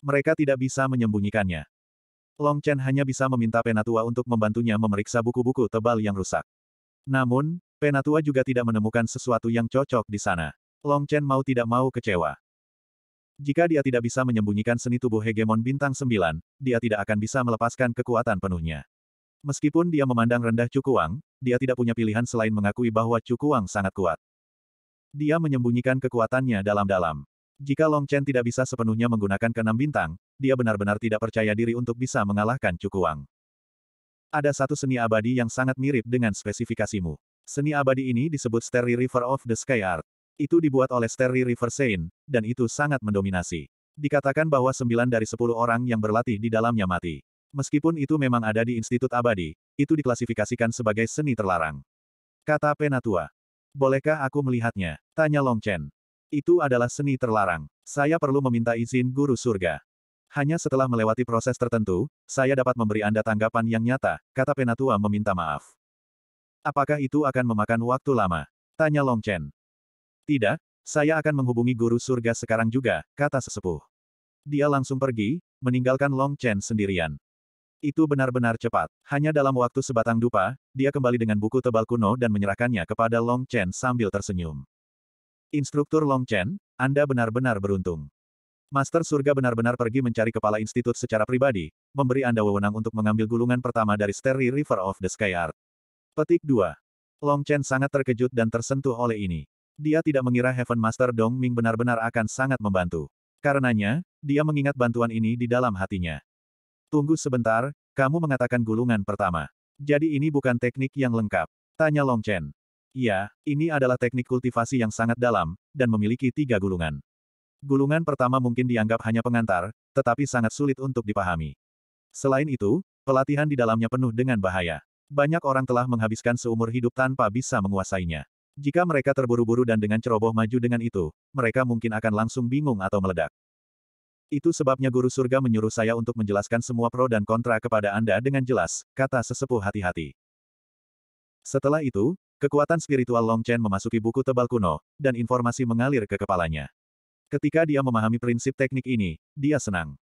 Mereka tidak bisa menyembunyikannya. Long Chen hanya bisa meminta Penatua untuk membantunya memeriksa buku-buku tebal yang rusak. Namun, Penatua juga tidak menemukan sesuatu yang cocok di sana. Long Chen mau tidak mau kecewa. Jika dia tidak bisa menyembunyikan seni tubuh hegemon bintang sembilan, dia tidak akan bisa melepaskan kekuatan penuhnya. Meskipun dia memandang rendah Cukuang, dia tidak punya pilihan selain mengakui bahwa Cukuang sangat kuat. Dia menyembunyikan kekuatannya dalam-dalam. Jika Long Chen tidak bisa sepenuhnya menggunakan keenam bintang, dia benar-benar tidak percaya diri untuk bisa mengalahkan Cukuang. Ada satu seni abadi yang sangat mirip dengan spesifikasimu. Seni abadi ini disebut Starry River of the Sky Art. Itu dibuat oleh Starry River Sein, dan itu sangat mendominasi. Dikatakan bahwa sembilan dari sepuluh orang yang berlatih di dalamnya mati. Meskipun itu memang ada di Institut Abadi, itu diklasifikasikan sebagai seni terlarang. Kata Penatua. Bolehkah aku melihatnya? Tanya Long Chen. Itu adalah seni terlarang. Saya perlu meminta izin guru surga. Hanya setelah melewati proses tertentu, saya dapat memberi Anda tanggapan yang nyata, kata Penatua meminta maaf. Apakah itu akan memakan waktu lama? Tanya Long Chen. Tidak, saya akan menghubungi guru surga sekarang juga, kata sesepuh. Dia langsung pergi, meninggalkan Long Chen sendirian. Itu benar-benar cepat. Hanya dalam waktu sebatang dupa, dia kembali dengan buku tebal kuno dan menyerahkannya kepada Long Chen sambil tersenyum. Instruktur Long Chen, Anda benar-benar beruntung. Master Surga benar-benar pergi mencari kepala institut secara pribadi, memberi Anda wewenang untuk mengambil gulungan pertama dari Sterry River of the Sky Art. Petik 2. Long Chen sangat terkejut dan tersentuh oleh ini. Dia tidak mengira Heaven Master Dong Ming benar-benar akan sangat membantu. Karenanya, dia mengingat bantuan ini di dalam hatinya. Tunggu sebentar, kamu mengatakan gulungan pertama. Jadi ini bukan teknik yang lengkap. Tanya Long Chen. Iya, ini adalah teknik kultivasi yang sangat dalam, dan memiliki tiga gulungan. Gulungan pertama mungkin dianggap hanya pengantar, tetapi sangat sulit untuk dipahami. Selain itu, pelatihan di dalamnya penuh dengan bahaya. Banyak orang telah menghabiskan seumur hidup tanpa bisa menguasainya. Jika mereka terburu-buru dan dengan ceroboh maju dengan itu, mereka mungkin akan langsung bingung atau meledak. Itu sebabnya guru surga menyuruh saya untuk menjelaskan semua pro dan kontra kepada Anda dengan jelas, kata sesepuh hati-hati. Setelah itu, kekuatan spiritual Long Chen memasuki buku tebal kuno, dan informasi mengalir ke kepalanya. Ketika dia memahami prinsip teknik ini, dia senang.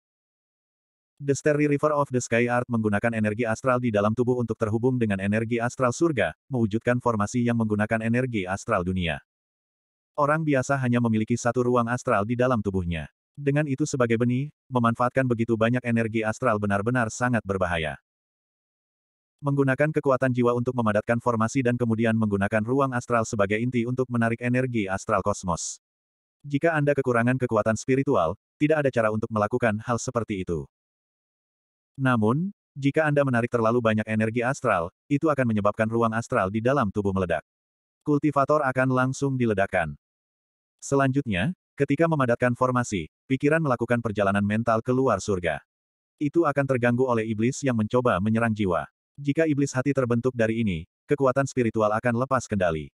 The Starry River of the Sky Art menggunakan energi astral di dalam tubuh untuk terhubung dengan energi astral surga, mewujudkan formasi yang menggunakan energi astral dunia. Orang biasa hanya memiliki satu ruang astral di dalam tubuhnya. Dengan itu sebagai benih, memanfaatkan begitu banyak energi astral benar-benar sangat berbahaya. Menggunakan kekuatan jiwa untuk memadatkan formasi dan kemudian menggunakan ruang astral sebagai inti untuk menarik energi astral kosmos. Jika Anda kekurangan kekuatan spiritual, tidak ada cara untuk melakukan hal seperti itu. Namun, jika Anda menarik terlalu banyak energi astral, itu akan menyebabkan ruang astral di dalam tubuh meledak. Kultivator akan langsung diledakkan. Selanjutnya, Ketika memadatkan formasi, pikiran melakukan perjalanan mental keluar surga. Itu akan terganggu oleh iblis yang mencoba menyerang jiwa. Jika iblis hati terbentuk dari ini, kekuatan spiritual akan lepas kendali.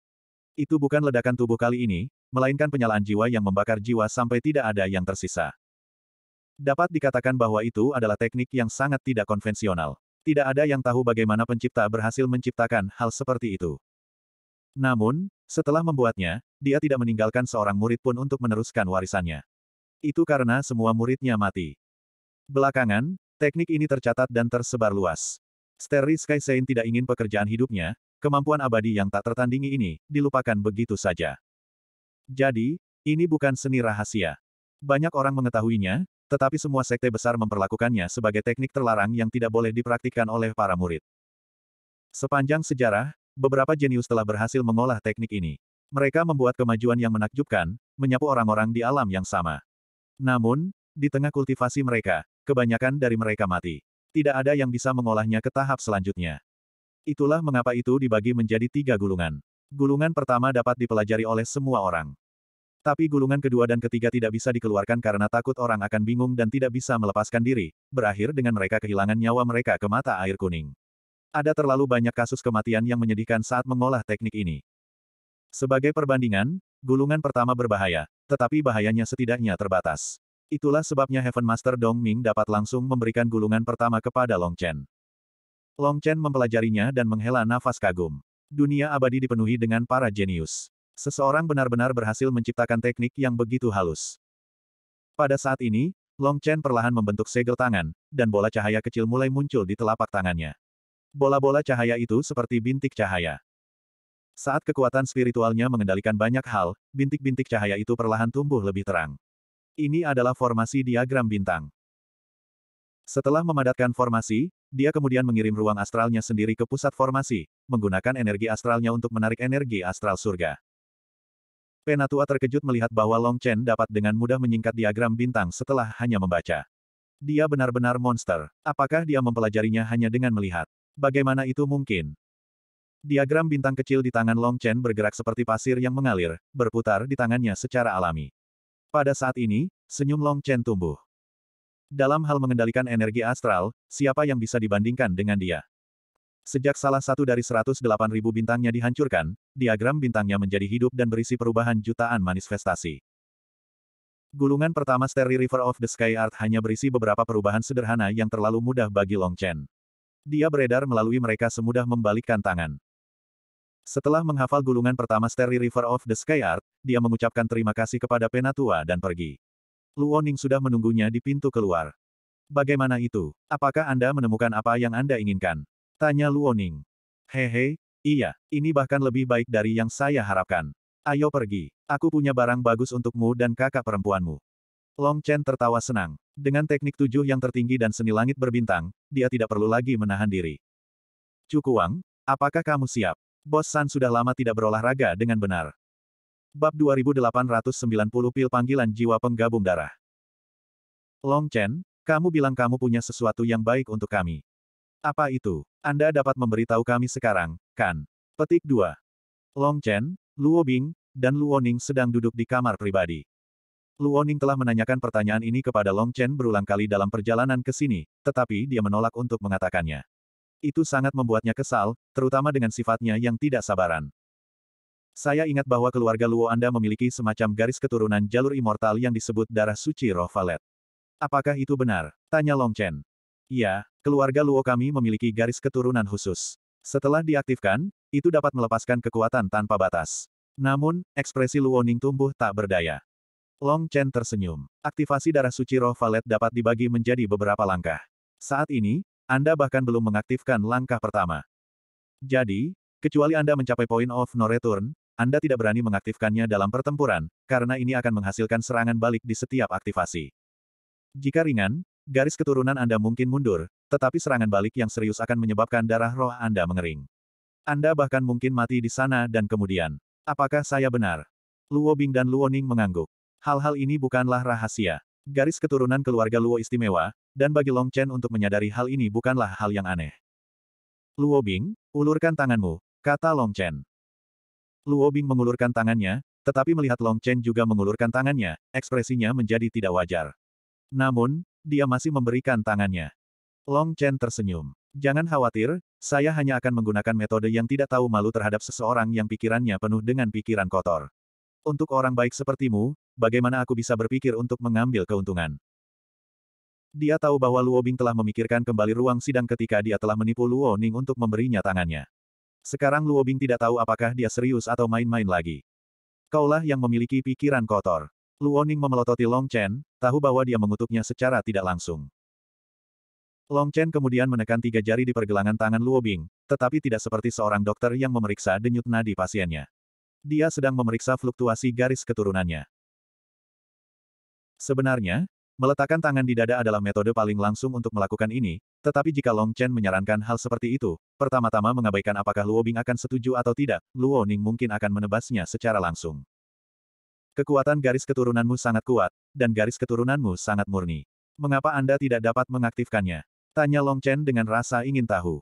Itu bukan ledakan tubuh kali ini, melainkan penyalaan jiwa yang membakar jiwa sampai tidak ada yang tersisa. Dapat dikatakan bahwa itu adalah teknik yang sangat tidak konvensional. Tidak ada yang tahu bagaimana pencipta berhasil menciptakan hal seperti itu. Namun, setelah membuatnya, dia tidak meninggalkan seorang murid pun untuk meneruskan warisannya. Itu karena semua muridnya mati. Belakangan, teknik ini tercatat dan tersebar luas. Steri Sky Saint tidak ingin pekerjaan hidupnya, kemampuan abadi yang tak tertandingi ini, dilupakan begitu saja. Jadi, ini bukan seni rahasia. Banyak orang mengetahuinya, tetapi semua sekte besar memperlakukannya sebagai teknik terlarang yang tidak boleh dipraktikkan oleh para murid. Sepanjang sejarah, Beberapa jenius telah berhasil mengolah teknik ini. Mereka membuat kemajuan yang menakjubkan, menyapu orang-orang di alam yang sama. Namun, di tengah kultivasi mereka, kebanyakan dari mereka mati. Tidak ada yang bisa mengolahnya ke tahap selanjutnya. Itulah mengapa itu dibagi menjadi tiga gulungan. Gulungan pertama dapat dipelajari oleh semua orang. Tapi gulungan kedua dan ketiga tidak bisa dikeluarkan karena takut orang akan bingung dan tidak bisa melepaskan diri, berakhir dengan mereka kehilangan nyawa mereka ke mata air kuning. Ada terlalu banyak kasus kematian yang menyedihkan saat mengolah teknik ini. Sebagai perbandingan, gulungan pertama berbahaya, tetapi bahayanya setidaknya terbatas. Itulah sebabnya Heaven Master Dong Ming dapat langsung memberikan gulungan pertama kepada Long Chen. Long Chen mempelajarinya dan menghela nafas kagum. Dunia abadi dipenuhi dengan para jenius. Seseorang benar-benar berhasil menciptakan teknik yang begitu halus. Pada saat ini, Long Chen perlahan membentuk segel tangan, dan bola cahaya kecil mulai muncul di telapak tangannya. Bola-bola cahaya itu seperti bintik cahaya. Saat kekuatan spiritualnya mengendalikan banyak hal, bintik-bintik cahaya itu perlahan tumbuh lebih terang. Ini adalah formasi diagram bintang. Setelah memadatkan formasi, dia kemudian mengirim ruang astralnya sendiri ke pusat formasi, menggunakan energi astralnya untuk menarik energi astral surga. Penatua terkejut melihat bahwa Long Chen dapat dengan mudah menyingkat diagram bintang setelah hanya membaca. Dia benar-benar monster. Apakah dia mempelajarinya hanya dengan melihat? Bagaimana itu mungkin? Diagram bintang kecil di tangan Long Chen bergerak seperti pasir yang mengalir, berputar di tangannya secara alami. Pada saat ini, senyum Long Chen tumbuh. Dalam hal mengendalikan energi astral, siapa yang bisa dibandingkan dengan dia? Sejak salah satu dari ribu bintangnya dihancurkan, diagram bintangnya menjadi hidup dan berisi perubahan jutaan manifestasi. Gulungan pertama Starry River of the Sky Art hanya berisi beberapa perubahan sederhana yang terlalu mudah bagi Long Chen. Dia beredar melalui mereka semudah membalikkan tangan. Setelah menghafal gulungan pertama Starry River of the Sky Art, dia mengucapkan terima kasih kepada Penatua dan pergi. Luoning sudah menunggunya di pintu keluar. Bagaimana itu? Apakah Anda menemukan apa yang Anda inginkan? Tanya Luoning. Hehe, iya, ini bahkan lebih baik dari yang saya harapkan. Ayo pergi. Aku punya barang bagus untukmu dan kakak perempuanmu. Long Chen tertawa senang. Dengan teknik tujuh yang tertinggi dan seni langit berbintang, dia tidak perlu lagi menahan diri. Cukuang, apakah kamu siap? Bos San sudah lama tidak berolahraga dengan benar. Bab 2890 Pil Panggilan Jiwa Penggabung Darah Long Chen, kamu bilang kamu punya sesuatu yang baik untuk kami. Apa itu? Anda dapat memberitahu kami sekarang, kan? Petik 2. Long Chen, Luo Bing, dan Luo Ning sedang duduk di kamar pribadi. Luoning telah menanyakan pertanyaan ini kepada Long Chen berulang kali dalam perjalanan ke sini, tetapi dia menolak untuk mengatakannya. Itu sangat membuatnya kesal, terutama dengan sifatnya yang tidak sabaran. Saya ingat bahwa keluarga Luo Anda memiliki semacam garis keturunan jalur immortal yang disebut darah suci roh valet. Apakah itu benar? Tanya Long Chen. Ya, keluarga Luo kami memiliki garis keturunan khusus. Setelah diaktifkan, itu dapat melepaskan kekuatan tanpa batas. Namun, ekspresi Luo Ning tumbuh tak berdaya. Long Chen tersenyum. Aktivasi darah suci roh valet dapat dibagi menjadi beberapa langkah. Saat ini, Anda bahkan belum mengaktifkan langkah pertama. Jadi, kecuali Anda mencapai point of no return, Anda tidak berani mengaktifkannya dalam pertempuran, karena ini akan menghasilkan serangan balik di setiap aktivasi. Jika ringan, garis keturunan Anda mungkin mundur, tetapi serangan balik yang serius akan menyebabkan darah roh Anda mengering. Anda bahkan mungkin mati di sana dan kemudian. Apakah saya benar? Luo Bing dan Luo Ning mengangguk. Hal-hal ini bukanlah rahasia. Garis keturunan keluarga Luo istimewa, dan bagi Long Chen untuk menyadari hal ini bukanlah hal yang aneh. Luo Bing, ulurkan tanganmu, kata Long Chen. Luo Bing mengulurkan tangannya, tetapi melihat Long Chen juga mengulurkan tangannya, ekspresinya menjadi tidak wajar. Namun, dia masih memberikan tangannya. Long Chen tersenyum. Jangan khawatir, saya hanya akan menggunakan metode yang tidak tahu malu terhadap seseorang yang pikirannya penuh dengan pikiran kotor. Untuk orang baik sepertimu, bagaimana aku bisa berpikir untuk mengambil keuntungan? Dia tahu bahwa Luo Bing telah memikirkan kembali ruang sidang ketika dia telah menipu Luo Ning untuk memberinya tangannya. Sekarang Luo Bing tidak tahu apakah dia serius atau main-main lagi. Kaulah yang memiliki pikiran kotor. Luo Ning memelototi Long Chen, tahu bahwa dia mengutuknya secara tidak langsung. Long Chen kemudian menekan tiga jari di pergelangan tangan Luo Bing, tetapi tidak seperti seorang dokter yang memeriksa denyut nadi pasiennya. Dia sedang memeriksa fluktuasi garis keturunannya. Sebenarnya, meletakkan tangan di dada adalah metode paling langsung untuk melakukan ini, tetapi jika Long Chen menyarankan hal seperti itu, pertama-tama mengabaikan apakah Luo Bing akan setuju atau tidak, Luo Ning mungkin akan menebasnya secara langsung. Kekuatan garis keturunanmu sangat kuat, dan garis keturunanmu sangat murni. Mengapa Anda tidak dapat mengaktifkannya? Tanya Long Chen dengan rasa ingin tahu.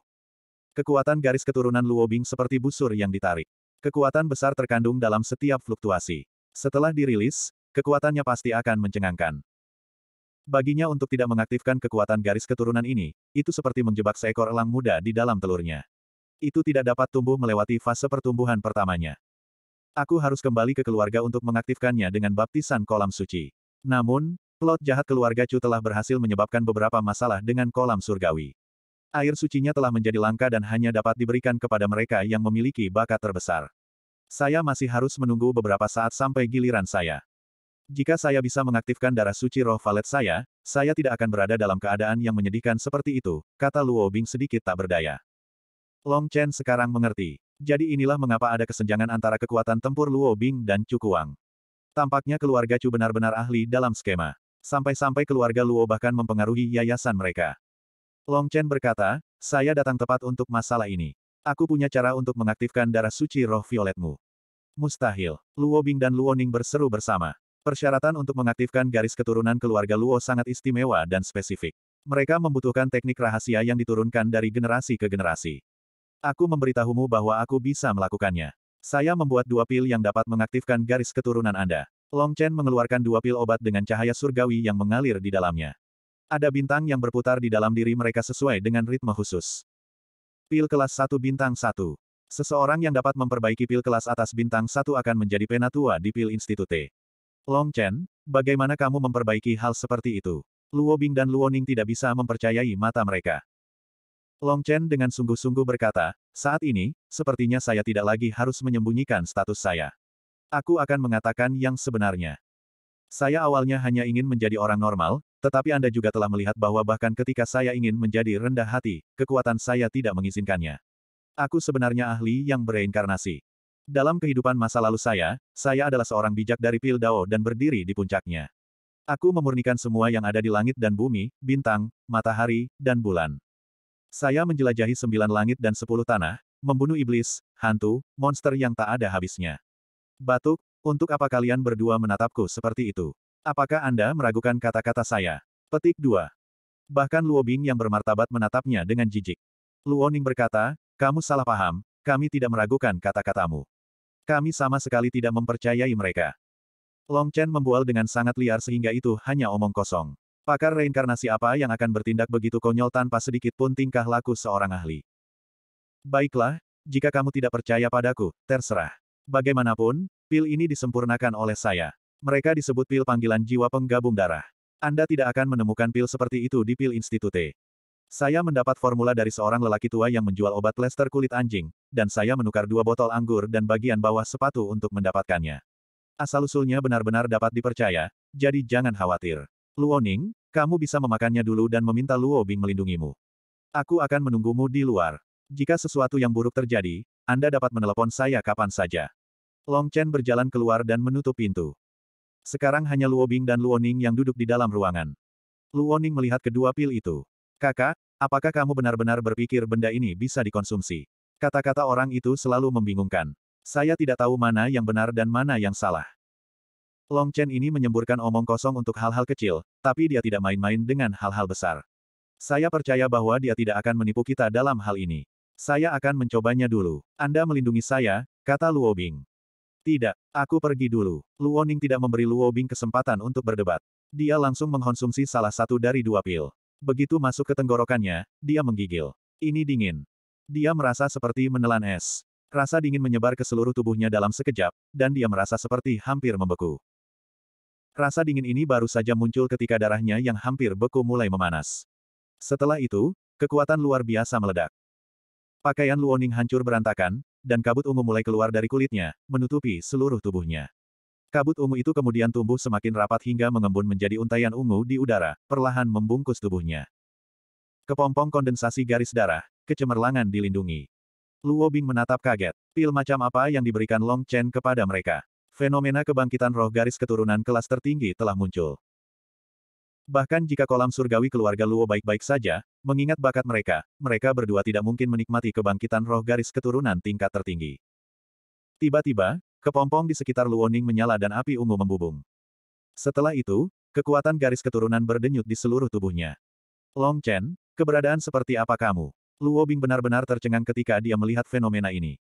Kekuatan garis keturunan Luo Bing seperti busur yang ditarik. Kekuatan besar terkandung dalam setiap fluktuasi. Setelah dirilis, Kekuatannya pasti akan mencengangkan. Baginya untuk tidak mengaktifkan kekuatan garis keturunan ini, itu seperti menjebak seekor elang muda di dalam telurnya. Itu tidak dapat tumbuh melewati fase pertumbuhan pertamanya. Aku harus kembali ke keluarga untuk mengaktifkannya dengan baptisan kolam suci. Namun, plot jahat keluarga Chu telah berhasil menyebabkan beberapa masalah dengan kolam surgawi. Air sucinya telah menjadi langka dan hanya dapat diberikan kepada mereka yang memiliki bakat terbesar. Saya masih harus menunggu beberapa saat sampai giliran saya. Jika saya bisa mengaktifkan darah suci roh valet saya, saya tidak akan berada dalam keadaan yang menyedihkan seperti itu, kata Luo Bing sedikit tak berdaya. Long Chen sekarang mengerti. Jadi inilah mengapa ada kesenjangan antara kekuatan tempur Luo Bing dan Chu Kuang. Tampaknya keluarga Chu benar-benar ahli dalam skema. Sampai-sampai keluarga Luo bahkan mempengaruhi yayasan mereka. Long Chen berkata, saya datang tepat untuk masalah ini. Aku punya cara untuk mengaktifkan darah suci roh violetmu. Mustahil. Luo Bing dan Luo Ning berseru bersama. Persyaratan untuk mengaktifkan garis keturunan keluarga Luo sangat istimewa dan spesifik. Mereka membutuhkan teknik rahasia yang diturunkan dari generasi ke generasi. Aku memberitahumu bahwa aku bisa melakukannya. Saya membuat dua pil yang dapat mengaktifkan garis keturunan Anda. Long Chen mengeluarkan dua pil obat dengan cahaya surgawi yang mengalir di dalamnya. Ada bintang yang berputar di dalam diri mereka sesuai dengan ritme khusus. Pil kelas 1 bintang 1. Seseorang yang dapat memperbaiki pil kelas atas bintang 1 akan menjadi penatua di pil institute. Long Chen, bagaimana kamu memperbaiki hal seperti itu? Luo Bing dan Luo Ning tidak bisa mempercayai mata mereka. Long Chen dengan sungguh-sungguh berkata, saat ini, sepertinya saya tidak lagi harus menyembunyikan status saya. Aku akan mengatakan yang sebenarnya. Saya awalnya hanya ingin menjadi orang normal, tetapi Anda juga telah melihat bahwa bahkan ketika saya ingin menjadi rendah hati, kekuatan saya tidak mengizinkannya. Aku sebenarnya ahli yang bereinkarnasi. Dalam kehidupan masa lalu saya, saya adalah seorang bijak dari Pil Dao dan berdiri di puncaknya. Aku memurnikan semua yang ada di langit dan bumi, bintang, matahari, dan bulan. Saya menjelajahi sembilan langit dan sepuluh tanah, membunuh iblis, hantu, monster yang tak ada habisnya. Batuk, untuk apa kalian berdua menatapku seperti itu? Apakah Anda meragukan kata-kata saya? Petik 2. Bahkan Luo Bing yang bermartabat menatapnya dengan jijik. Luo Ning berkata, kamu salah paham, kami tidak meragukan kata-katamu. Kami sama sekali tidak mempercayai mereka. Long Chen membual dengan sangat liar sehingga itu hanya omong kosong. Pakar reinkarnasi apa yang akan bertindak begitu konyol tanpa sedikit pun tingkah laku seorang ahli? Baiklah, jika kamu tidak percaya padaku, terserah. Bagaimanapun, pil ini disempurnakan oleh saya. Mereka disebut pil panggilan jiwa penggabung darah. Anda tidak akan menemukan pil seperti itu di pil institute. Saya mendapat formula dari seorang lelaki tua yang menjual obat plester kulit anjing, dan saya menukar dua botol anggur dan bagian bawah sepatu untuk mendapatkannya. Asal-usulnya benar-benar dapat dipercaya, jadi jangan khawatir. Luoning, kamu bisa memakannya dulu dan meminta Luo Bing melindungimu. Aku akan menunggumu di luar. Jika sesuatu yang buruk terjadi, Anda dapat menelepon saya kapan saja. Long Chen berjalan keluar dan menutup pintu. Sekarang hanya Luo Bing dan Luoning yang duduk di dalam ruangan. Luoning melihat kedua pil itu. Kakak, apakah kamu benar-benar berpikir benda ini bisa dikonsumsi? Kata-kata orang itu selalu membingungkan. Saya tidak tahu mana yang benar dan mana yang salah. Long Chen ini menyemburkan omong kosong untuk hal-hal kecil, tapi dia tidak main-main dengan hal-hal besar. Saya percaya bahwa dia tidak akan menipu kita dalam hal ini. Saya akan mencobanya dulu. Anda melindungi saya, kata Luo Bing. Tidak, aku pergi dulu. Luo Ning tidak memberi Luo Bing kesempatan untuk berdebat. Dia langsung mengkonsumsi salah satu dari dua pil. Begitu masuk ke tenggorokannya, dia menggigil. Ini dingin. Dia merasa seperti menelan es. Rasa dingin menyebar ke seluruh tubuhnya dalam sekejap, dan dia merasa seperti hampir membeku. Rasa dingin ini baru saja muncul ketika darahnya yang hampir beku mulai memanas. Setelah itu, kekuatan luar biasa meledak. Pakaian Luoning hancur berantakan, dan kabut ungu mulai keluar dari kulitnya, menutupi seluruh tubuhnya. Kabut ungu itu kemudian tumbuh semakin rapat hingga mengembun menjadi untaian ungu di udara, perlahan membungkus tubuhnya. Kepompong kondensasi garis darah, kecemerlangan dilindungi. Luo Bing menatap kaget. Pil macam apa yang diberikan Long Chen kepada mereka? Fenomena kebangkitan roh garis keturunan kelas tertinggi telah muncul. Bahkan jika kolam surgawi keluarga Luo baik-baik saja, mengingat bakat mereka, mereka berdua tidak mungkin menikmati kebangkitan roh garis keturunan tingkat tertinggi. Tiba-tiba, Kepompong di sekitar Luoning menyala dan api ungu membubung. Setelah itu, kekuatan garis keturunan berdenyut di seluruh tubuhnya. Long Chen, keberadaan seperti apa kamu? Luo Bing benar-benar tercengang ketika dia melihat fenomena ini.